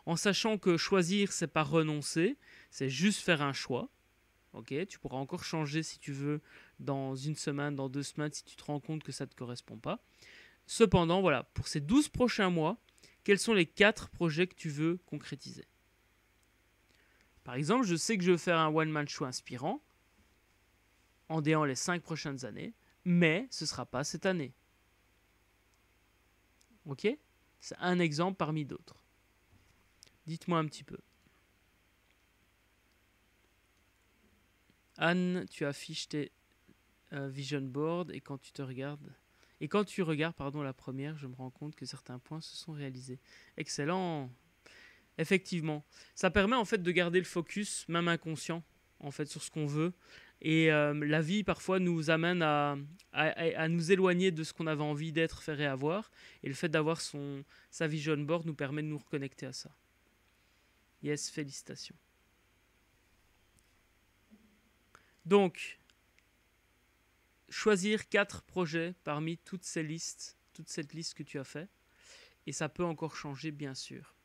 en sachant que choisir, c'est pas renoncer, c'est juste faire un choix. Ok, tu pourras encore changer si tu veux dans une semaine, dans deux semaines, si tu te rends compte que ça ne te correspond pas. Cependant, voilà, pour ces 12 prochains mois, quels sont les 4 projets que tu veux concrétiser Par exemple, je sais que je veux faire un one-man show inspirant en déant les 5 prochaines années, mais ce ne sera pas cette année. Ok C'est un exemple parmi d'autres. Dites-moi un petit peu. Anne, tu affiches tes euh, vision boards et quand tu te regardes et quand tu regardes pardon la première, je me rends compte que certains points se sont réalisés. Excellent. Effectivement, ça permet en fait de garder le focus même inconscient en fait sur ce qu'on veut et euh, la vie parfois nous amène à, à, nous éloigner de ce qu'on avait envie d'être, faire et avoir et le fait d'avoir son sa vision board nous permet de nous reconnecter à ça. Yes, félicitations. Donc, choisir quatre projets parmi toutes ces listes, toute cette liste que tu as fait, et ça peut encore changer bien sûr.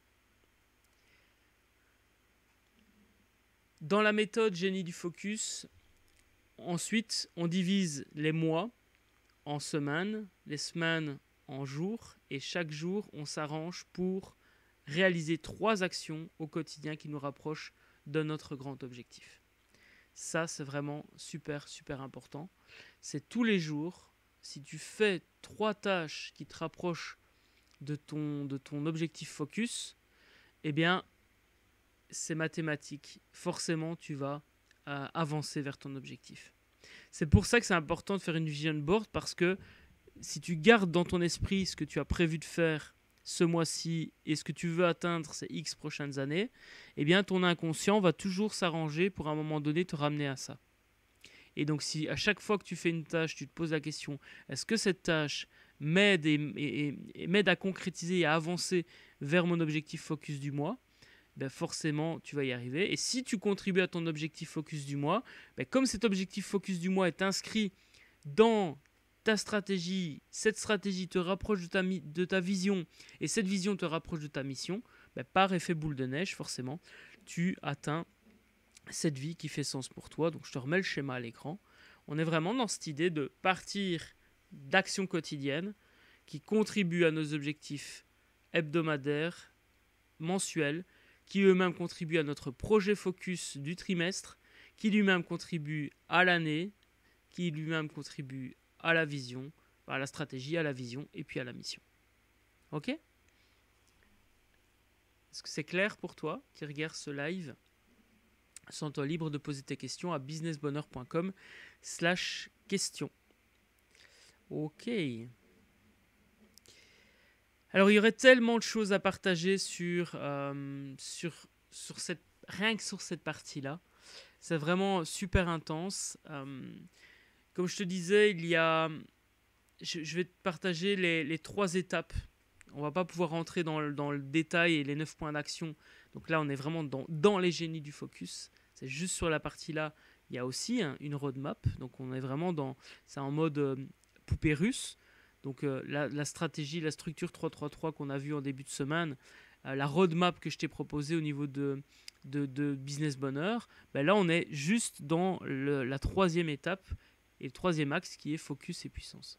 Dans la méthode génie du focus, ensuite, on divise les mois en semaines, les semaines en jours, et chaque jour, on s'arrange pour réaliser trois actions au quotidien qui nous rapprochent de notre grand objectif. Ça, c'est vraiment super, super important. C'est tous les jours, si tu fais trois tâches qui te rapprochent de ton, de ton objectif focus, eh bien, c'est mathématique. Forcément, tu vas euh, avancer vers ton objectif. C'est pour ça que c'est important de faire une vision board parce que si tu gardes dans ton esprit ce que tu as prévu de faire ce mois-ci et ce que tu veux atteindre ces X prochaines années, eh bien ton inconscient va toujours s'arranger pour à un moment donné te ramener à ça. Et donc si à chaque fois que tu fais une tâche, tu te poses la question, est-ce que cette tâche m'aide à concrétiser et à avancer vers mon objectif focus du mois ben forcément, tu vas y arriver. Et si tu contribues à ton objectif focus du mois, ben, comme cet objectif focus du mois est inscrit dans ta stratégie, cette stratégie te rapproche de ta, de ta vision et cette vision te rapproche de ta mission, bah, par effet boule de neige, forcément, tu atteins cette vie qui fait sens pour toi. Donc je te remets le schéma à l'écran. On est vraiment dans cette idée de partir d'actions quotidiennes qui contribuent à nos objectifs hebdomadaires, mensuels, qui eux-mêmes contribuent à notre projet focus du trimestre, qui lui-même contribue à l'année, qui lui-même contribue à la vision, à la stratégie, à la vision et puis à la mission. Ok Est-ce que c'est clair pour toi qui regarde ce live Sens-toi libre de poser tes questions à businessbonheur.com slash questions. Ok. Alors il y aurait tellement de choses à partager sur, euh, sur, sur cette, rien que sur cette partie-là. C'est vraiment super intense. Euh, comme je te disais, il y a. Je, vais te partager les, trois étapes. On va pas pouvoir rentrer dans le, détail et les neuf points d'action. Donc là, on est vraiment dans, les génies du focus. C'est juste sur la partie là. Il y a aussi une roadmap. Donc on est vraiment dans. C'est en mode euh, poupée russe. Donc euh, la, stratégie, la structure 3 qu'on a vue en début de semaine, euh, la roadmap que je t'ai proposée au niveau de, business bonheur, ben là on est juste dans la troisième étape et le troisième axe qui est focus et puissance.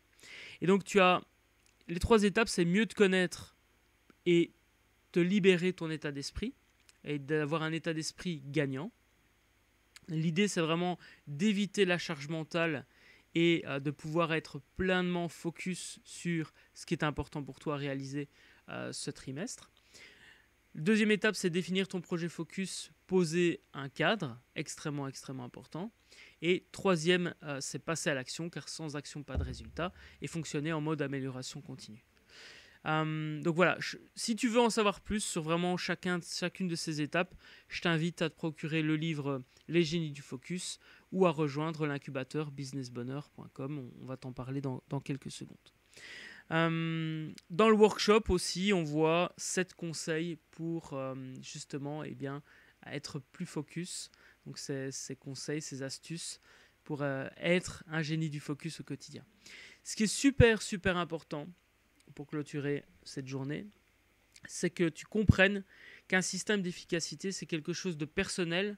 Et donc tu as les trois étapes, c'est mieux te connaître et te libérer ton état d'esprit et d'avoir un état d'esprit gagnant. L'idée, c'est vraiment d'éviter la charge mentale et euh, de pouvoir être pleinement focus sur ce qui est important pour toi à réaliser euh, ce trimestre. Deuxième étape, c'est définir ton projet focus, poser un cadre, extrêmement, extrêmement important. Et troisième, euh, c'est passer à l'action, car sans action, pas de résultat, et fonctionner en mode amélioration continue. Hum, donc voilà, si tu veux en savoir plus sur vraiment chacun, chacune de ces étapes, je t'invite à te procurer le livre euh, Les génies du focus ou à rejoindre l'incubateur businessbonheur.com. On, va t'en parler dans quelques secondes. Euh, dans le workshop aussi, on voit 7 conseils pour euh, justement et eh bien, être plus focus. Donc ces, conseils, ces astuces pour euh, être un génie du focus au quotidien. Ce qui est super, super important pour clôturer cette journée, c'est que tu comprennes qu'un système d'efficacité, c'est quelque chose de personnel,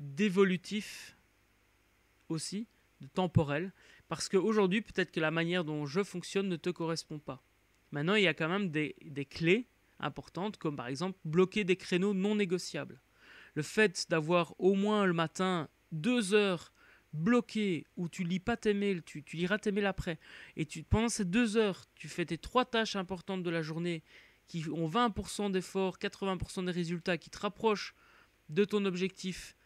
d'évolutif aussi, de temporel, parce qu'aujourd'hui, peut-être que la manière dont je fonctionne ne te correspond pas. Maintenant, il y a quand même des, clés importantes, comme par exemple bloquer des créneaux non négociables. Le fait d'avoir au moins le matin deux heures bloquées où tu lis pas tes mails, tu, liras tes mails après, et tu, pendant ces deux heures, tu fais tes trois tâches importantes de la journée qui ont 20% d'efforts, 80% des résultats, qui te rapprochent de ton objectif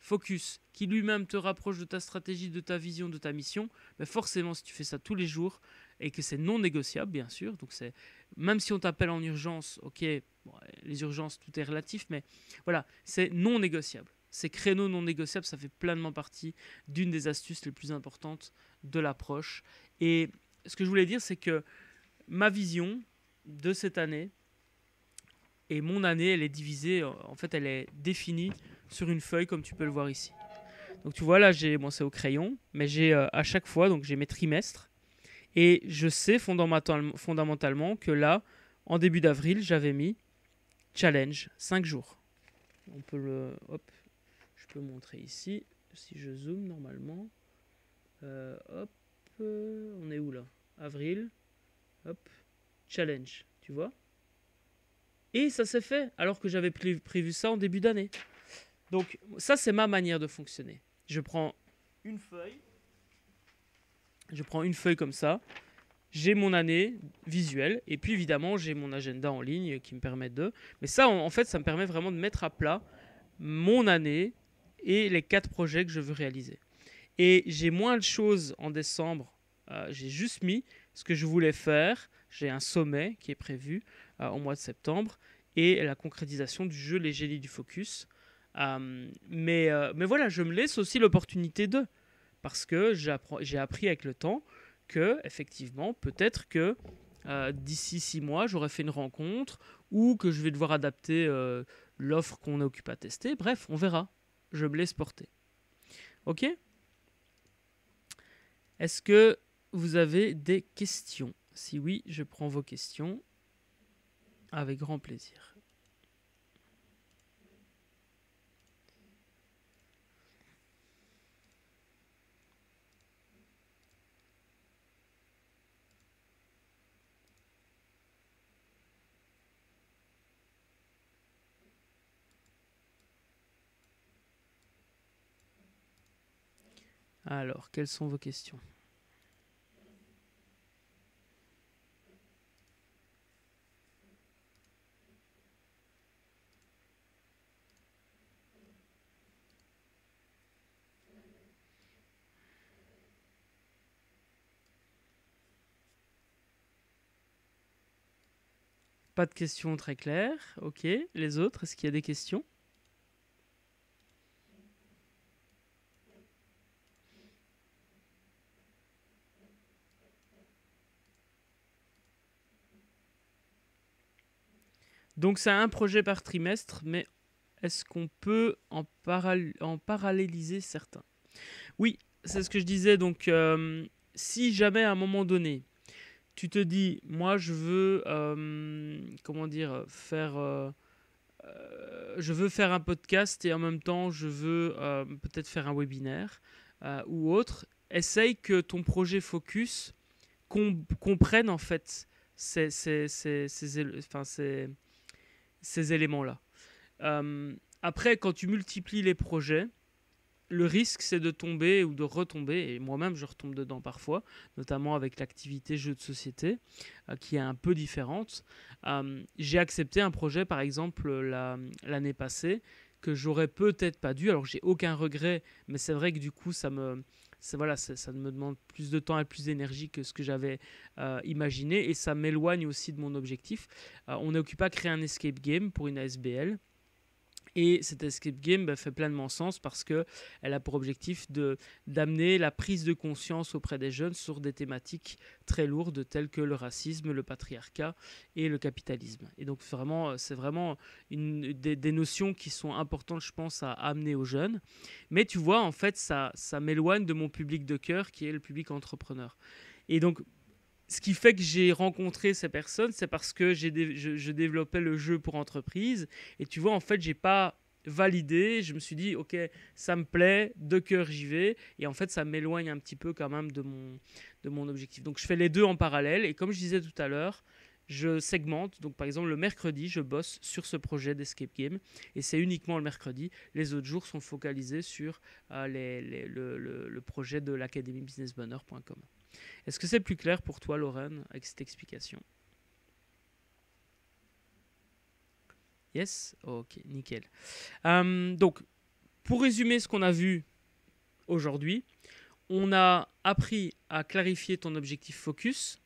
focus, qui lui-même te rapproche de ta stratégie, de ta vision, de ta mission, mais ben forcément, si tu fais ça tous les jours et que c'est non négociable, bien sûr, donc c'est même si on t'appelle en urgence, ok, les urgences, tout est relatif, mais voilà, c'est non négociable. Ces créneaux non négociables, ça fait pleinement partie d'une des astuces les plus importantes de l'approche. Et ce que je voulais dire, c'est que ma vision de cette année et mon année, elle est divisée, en fait, elle est définie sur une feuille comme tu peux le voir ici. Donc tu vois là, j'ai bon c'est au crayon, mais j'ai euh, à chaque fois donc j'ai mes trimestres et je sais fondamentalement que là en début d'avril, j'avais mis challenge 5 jours. On peut le hop, je peux montrer ici si je zoome normalement. Euh, hop, euh, on est où là Avril. Hop, challenge, tu vois Et ça s'est fait alors que j'avais prévu ça en début d'année. Donc ça, c'est ma manière de fonctionner. Je prends une feuille. Je prends une feuille comme ça. J'ai mon année visuelle. Et puis évidemment, j'ai mon agenda en ligne qui me permet de... Mais ça, en fait, ça me permet vraiment de mettre à plat mon année et les quatre projets que je veux réaliser. Et j'ai moins de choses en décembre. Euh, j'ai juste mis ce que je voulais faire. J'ai un sommet qui est prévu euh, au mois de septembre et la concrétisation du jeu Les du Focus euh, mais, euh, mais voilà, je me laisse aussi l'opportunité de. Parce que j'ai appris avec le temps que, effectivement, peut-être que euh, d'ici six mois, j'aurai fait une rencontre ou que je vais devoir adapter l'offre qu'on occupe à tester. Bref, on verra. Je me laisse porter. Ok Est-ce que vous avez des questions Si oui, je prends vos questions avec grand plaisir. Alors, quelles sont vos questions Pas de questions très claires, ok. Les autres, est-ce qu'il y a des questions Donc c'est un projet par trimestre, mais est-ce qu'on peut en, en paralléliser certains Oui, c'est ce que je disais. Donc euh, si jamais à un moment donné, tu te dis, moi je veux, euh, comment dire, faire... Euh, je veux faire un podcast et en même temps je veux peut-être faire un webinaire ou autre. Essaye que ton projet focus comprenne en fait ces, ces, ces, ces éléments-là. Euh, après, quand tu multiplies les projets, le risque, c'est de tomber ou de retomber, et moi-même, je retombe dedans parfois, notamment avec l'activité jeu de société, euh, qui est un peu différente. Euh, j'ai accepté un projet, par exemple, la, l'année passée, que j'aurais peut-être pas dû. Alors j'ai aucun regret, mais c'est vrai que du coup, ça me, voilà, ça, me demande plus de temps et plus d'énergie que ce que j'avais euh, imaginé et ça m'éloigne aussi de mon objectif. Euh, on est occupé à créer un escape game pour une ASBL. Et cette escape game bah, fait pleinement sens parce qu'elle a pour objectif de d'amener la prise de conscience auprès des jeunes sur des thématiques très lourdes telles que le racisme, le patriarcat et le capitalisme. Et donc vraiment, euh, c'est vraiment une, des, notions qui sont importantes, je pense, à amener aux jeunes. Mais tu vois, en fait, ça, ça m'éloigne de mon public de cœur qui est le public entrepreneur. Et donc ce qui fait que j'ai rencontré ces personnes, c'est parce que j'ai je, développais le jeu pour entreprise. Et tu vois, en fait, j'ai pas validé. Je me suis dit, ok, ça me plaît, de cœur j'y vais. Et en fait, ça m'éloigne un petit peu quand même de mon, objectif. Donc, je fais les deux en parallèle. Et comme je disais tout à l'heure, je segmente. Donc, par exemple, le mercredi, je bosse sur ce projet d'escape game. Et c'est uniquement le mercredi. Les autres jours sont focalisés sur euh, le, projet de l'académiebusinessbonheur.com. Est-ce que c'est plus clair pour toi, Lorraine, avec cette explication Yes Ok, nickel. Euh, donc, pour résumer ce qu'on a vu aujourd'hui, on a appris à clarifier ton objectif focus.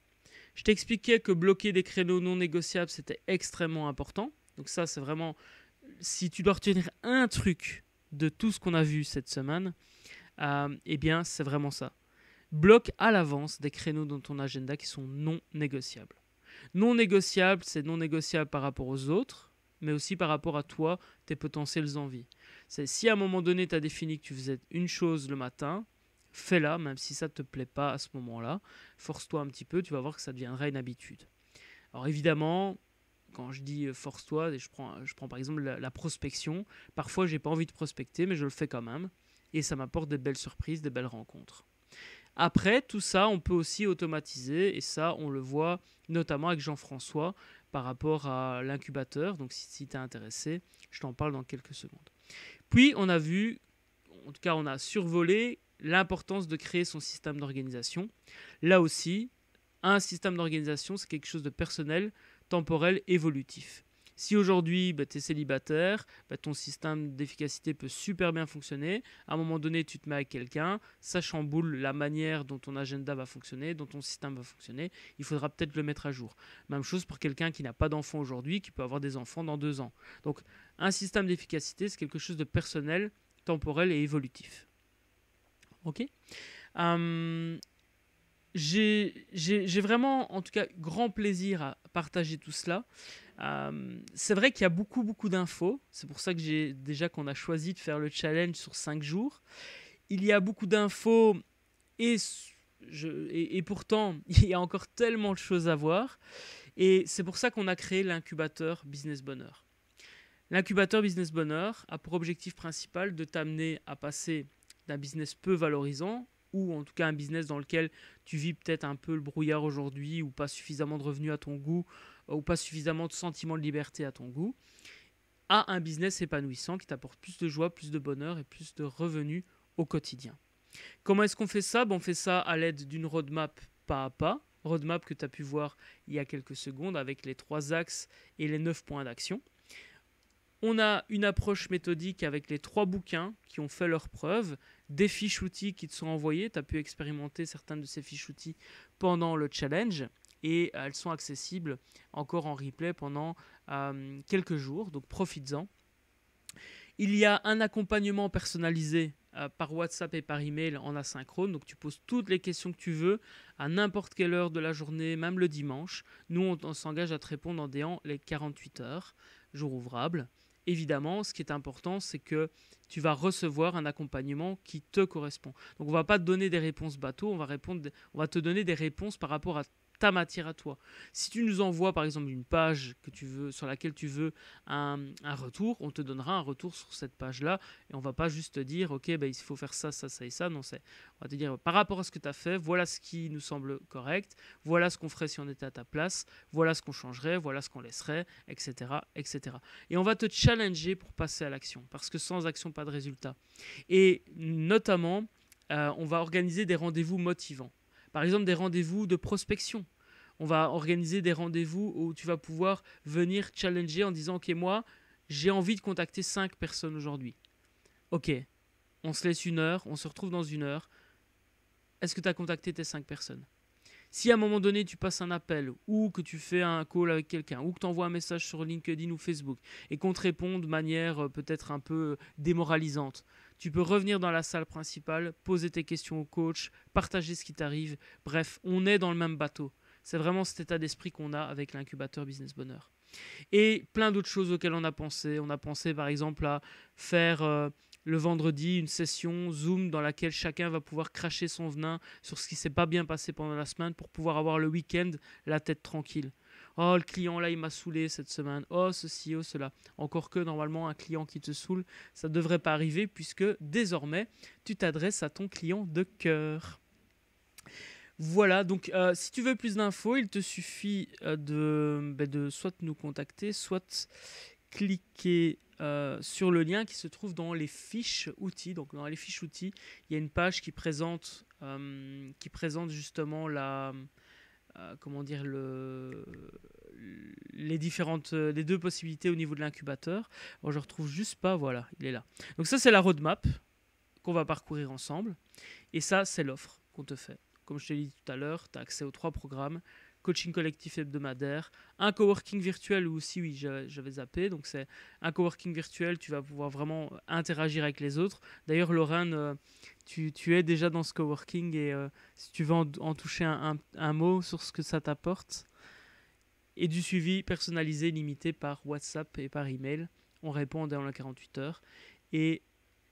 Je t'expliquais que bloquer des créneaux non négociables, c'était extrêmement important. Donc ça, c'est vraiment, si tu dois retenir un truc de tout ce qu'on a vu cette semaine, euh, eh bien, c'est vraiment ça bloque à l'avance des créneaux dans ton agenda qui sont non négociables. Non négociable c'est non négociable par rapport aux autres, mais aussi par rapport à toi, tes potentielles envies. C'est si à un moment donné, tu as défini que tu faisais une chose le matin, fais-la, même si ça ne te plaît pas à ce moment-là. Force-toi un petit peu, tu vas voir que ça deviendra une habitude. Alors évidemment, quand je dis euh, force-toi, euh, je prends, par exemple la, prospection. Parfois, j'ai pas envie de prospecter, mais je le fais quand même. Et ça m'apporte des belles surprises, des belles rencontres. Après, tout ça, on peut aussi automatiser, et ça, on le voit notamment avec Jean-François par rapport à l'incubateur. Donc, si, tu es intéressé, je t'en parle dans quelques secondes. Puis, on a vu, en tout cas, on a survolé l'importance de créer son système d'organisation. Là aussi, un système d'organisation, c'est quelque chose de personnel, temporel, évolutif. Si aujourd'hui, bah, tu es célibataire, bah, ton système d'efficacité peut super bien fonctionner. À un moment donné, tu te mets avec quelqu'un, ça chamboule la manière dont ton agenda va fonctionner, dont ton système va fonctionner. Il faudra peut-être le mettre à jour. Même chose pour quelqu'un qui n'a pas d'enfant aujourd'hui, qui peut avoir des enfants dans deux ans. Donc, un système d'efficacité, c'est quelque chose de personnel, temporel et évolutif. Ok hum, j'ai vraiment, en tout cas, grand plaisir à partager tout cela. Euh, c'est vrai qu'il y a beaucoup, beaucoup d'infos. C'est pour ça que j'ai déjà qu'on a choisi de faire le challenge sur 5 jours. Il y a beaucoup d'infos et, et, pourtant, il y a encore tellement de choses à voir. Et c'est pour ça qu'on a créé l'incubateur Business Bonheur. L'incubateur Business Bonheur a pour objectif principal de t'amener à passer d'un business peu valorisant ou en tout cas un business dans lequel tu vis peut-être un peu le brouillard aujourd'hui, ou pas suffisamment de revenus à ton goût, euh, ou pas suffisamment de sentiments de liberté à ton goût, à un business épanouissant qui t'apporte plus de joie, plus de bonheur et plus de revenus au quotidien. Comment est-ce qu'on fait ça ben, On fait ça à l'aide d'une roadmap pas à pas, roadmap que tu as pu voir il y a quelques secondes avec les trois axes et les neuf points d'action. On a une approche méthodique avec les trois bouquins qui ont fait leur preuve des fiches outils qui te sont envoyées. Tu as pu expérimenter certaines de ces fiches outils pendant le challenge et euh, elles sont accessibles encore en replay pendant euh, quelques jours, donc profites-en. Il y a un accompagnement personnalisé euh, par WhatsApp et par email en asynchrone, donc tu poses toutes les questions que tu veux à n'importe quelle heure de la journée, même le dimanche. Nous, on, on s'engage à te répondre en déant les 48 heures, jour ouvrable évidemment, ce qui est important, c'est que tu vas recevoir un accompagnement qui te correspond. Donc, on ne va pas te donner des réponses bateau, on va, répondre, on va te donner des réponses par rapport à ta matière à toi. Si tu nous envoies par exemple une page que tu veux, sur laquelle tu veux un, retour, on te donnera un retour sur cette page-là et on va pas juste te dire ok ben il faut faire ça, ça, ça et ça. Non, c'est on va te dire par rapport à ce que tu as fait, voilà ce qui nous semble correct, voilà ce qu'on ferait si on était à ta place, voilà ce qu'on changerait, voilà ce qu'on laisserait, etc., etc. Et on va te challenger pour passer à l'action parce que sans action pas de résultat. Et notamment euh, on va organiser des rendez-vous motivants. Par exemple, des rendez-vous de prospection on va organiser des rendez-vous où tu vas pouvoir venir challenger en disant, OK, moi, j'ai envie de contacter cinq personnes aujourd'hui. OK, on se laisse une heure, on se retrouve dans une heure. Est-ce que tu as contacté tes cinq personnes si à un moment donné tu passes un appel ou que tu fais un call avec quelqu'un ou que tu envoies un message sur LinkedIn ou Facebook et qu'on te répond de manière euh, peut-être un peu démoralisante, tu peux revenir dans la salle principale, poser tes questions au coach, partager ce qui t'arrive. Bref, on est dans le même bateau. C'est vraiment cet état d'esprit qu'on a avec l'incubateur Business Bonheur. Et plein d'autres choses auxquelles on a pensé. On a pensé par exemple à faire euh, le vendredi une session Zoom dans laquelle chacun va pouvoir cracher son venin sur ce qui s'est pas bien passé pendant la semaine pour pouvoir avoir le week-end la tête tranquille. Oh, le client là, il m'a saoulé cette semaine. Oh, ceci, oh, cela. Encore que normalement, un client qui te saoule, ça ne devrait pas arriver puisque désormais, tu t'adresses à ton client de cœur. Voilà, donc euh, si tu veux plus d'infos, il te suffit euh, de, ben, de soit nous contacter, soit cliquer euh, sur le lien qui se trouve dans les fiches outils. Donc dans les fiches outils, il y a une page qui présente, qui présente justement la, comment dire le, les différentes, les deux possibilités au niveau de l'incubateur. je retrouve juste pas, voilà, il est là. Donc ça c'est la roadmap qu'on va parcourir ensemble, et ça c'est l'offre qu'on te fait. Comme je t'ai dit tout à l'heure, tu as accès aux trois programmes coaching collectif hebdomadaire, un coworking virtuel où aussi, oui, j'avais zappé. Donc, c'est un coworking virtuel, tu vas pouvoir vraiment interagir avec les autres. D'ailleurs, Lorraine, euh, tu, es déjà dans ce coworking et euh, si tu veux en, toucher un, mot sur ce que ça t'apporte. Et du suivi personnalisé limité par WhatsApp et par email. On répond dans les 48 heures. Et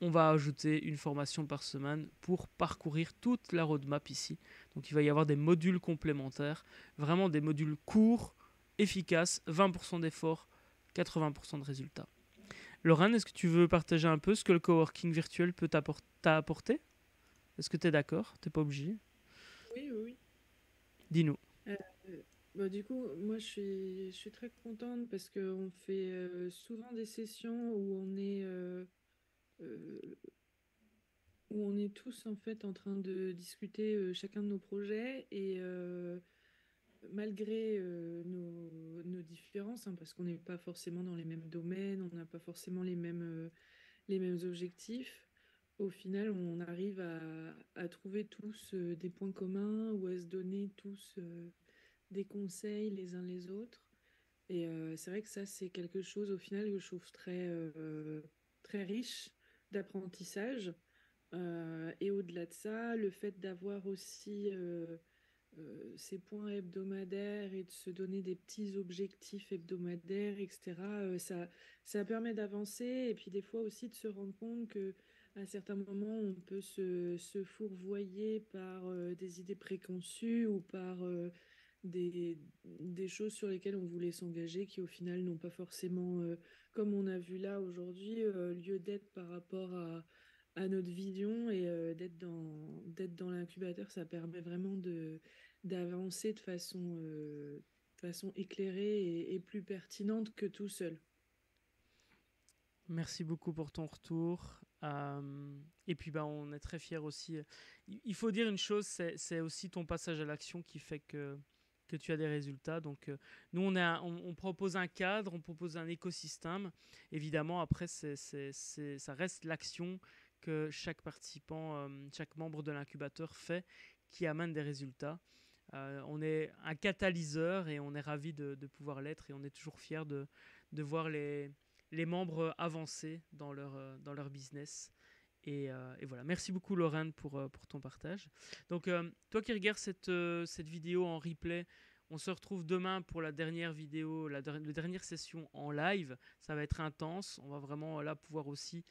on va ajouter une formation par semaine pour parcourir toute la roadmap ici. Donc il va y avoir des modules complémentaires, vraiment des modules courts, efficaces, 20% d'efforts, 80% de résultats. Lorraine, est-ce que tu veux partager un peu ce que le coworking virtuel peut t'apporter Est-ce que tu es d'accord Tu n'es pas obligé Oui, oui. Dis-nous. Euh, bah, du coup, moi je suis, très contente parce qu'on fait euh, souvent des sessions où on est... Euh, euh, où on est tous en fait en train de discuter euh, chacun de nos projets et euh, malgré nos, différences, hein, parce qu'on n'est pas forcément dans les mêmes domaines, on n'a pas forcément les mêmes, les mêmes objectifs, au final on arrive à, à trouver tous des points communs ou à se donner tous des conseils les uns les autres. Et c'est vrai que ça c'est quelque chose au final que je trouve très, très riche d'apprentissage. Euh, et au-delà de ça, le fait d'avoir aussi euh, euh, ces points hebdomadaires et de se donner des petits objectifs hebdomadaires, etc., ça, ça permet d'avancer et puis des fois aussi de se rendre compte que à certains moments, on peut se, se fourvoyer par des idées préconçues ou par des, choses sur lesquelles on voulait s'engager qui au final n'ont pas forcément comme on a vu là aujourd'hui, euh, lieu d'être par rapport à, notre vision et euh, d'être dans, dans l'incubateur, ça permet vraiment de, d'avancer de façon, euh, façon éclairée et, plus pertinente que tout seul. Merci beaucoup pour ton retour. et puis bah, on est très fiers aussi. Il faut dire une chose, c'est aussi ton passage à l'action qui fait que que tu as des résultats. Donc, euh, nous, on, propose un cadre, on propose un écosystème. Évidemment, après, ça reste l'action que chaque participant, euh, chaque membre de l'incubateur fait qui amène des résultats. Euh, on est un catalyseur et on est ravi de, pouvoir l'être et on est toujours fier de, voir les, membres avancer dans leur business euh, et, voilà, merci beaucoup Lorraine pour, euh, ton partage. Donc euh, toi qui regardes cette, cette vidéo en replay, on se retrouve demain pour la dernière vidéo, la, dernière session en live. Ça va être intense, on va vraiment là pouvoir aussi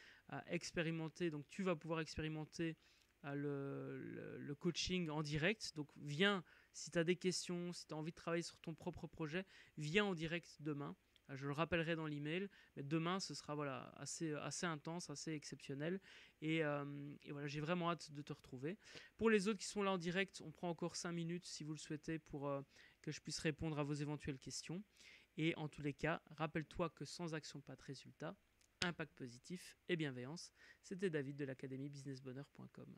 expérimenter, donc tu vas pouvoir expérimenter le, le, coaching en direct. Donc viens, si tu as des questions, si tu as envie de travailler sur ton propre projet, viens en direct demain. Je le rappellerai dans l'email, mais demain ce sera voilà assez assez intense, assez exceptionnel. Euh, et, voilà, j'ai vraiment hâte de te retrouver. Pour les autres qui sont là en direct, on prend encore cinq minutes si vous le souhaitez pour euh, que je puisse répondre à vos éventuelles questions. Et en tous les cas, rappelle-toi que sans action pas de résultat. Impact positif et bienveillance. C'était David de l'académie businessbonheur.com.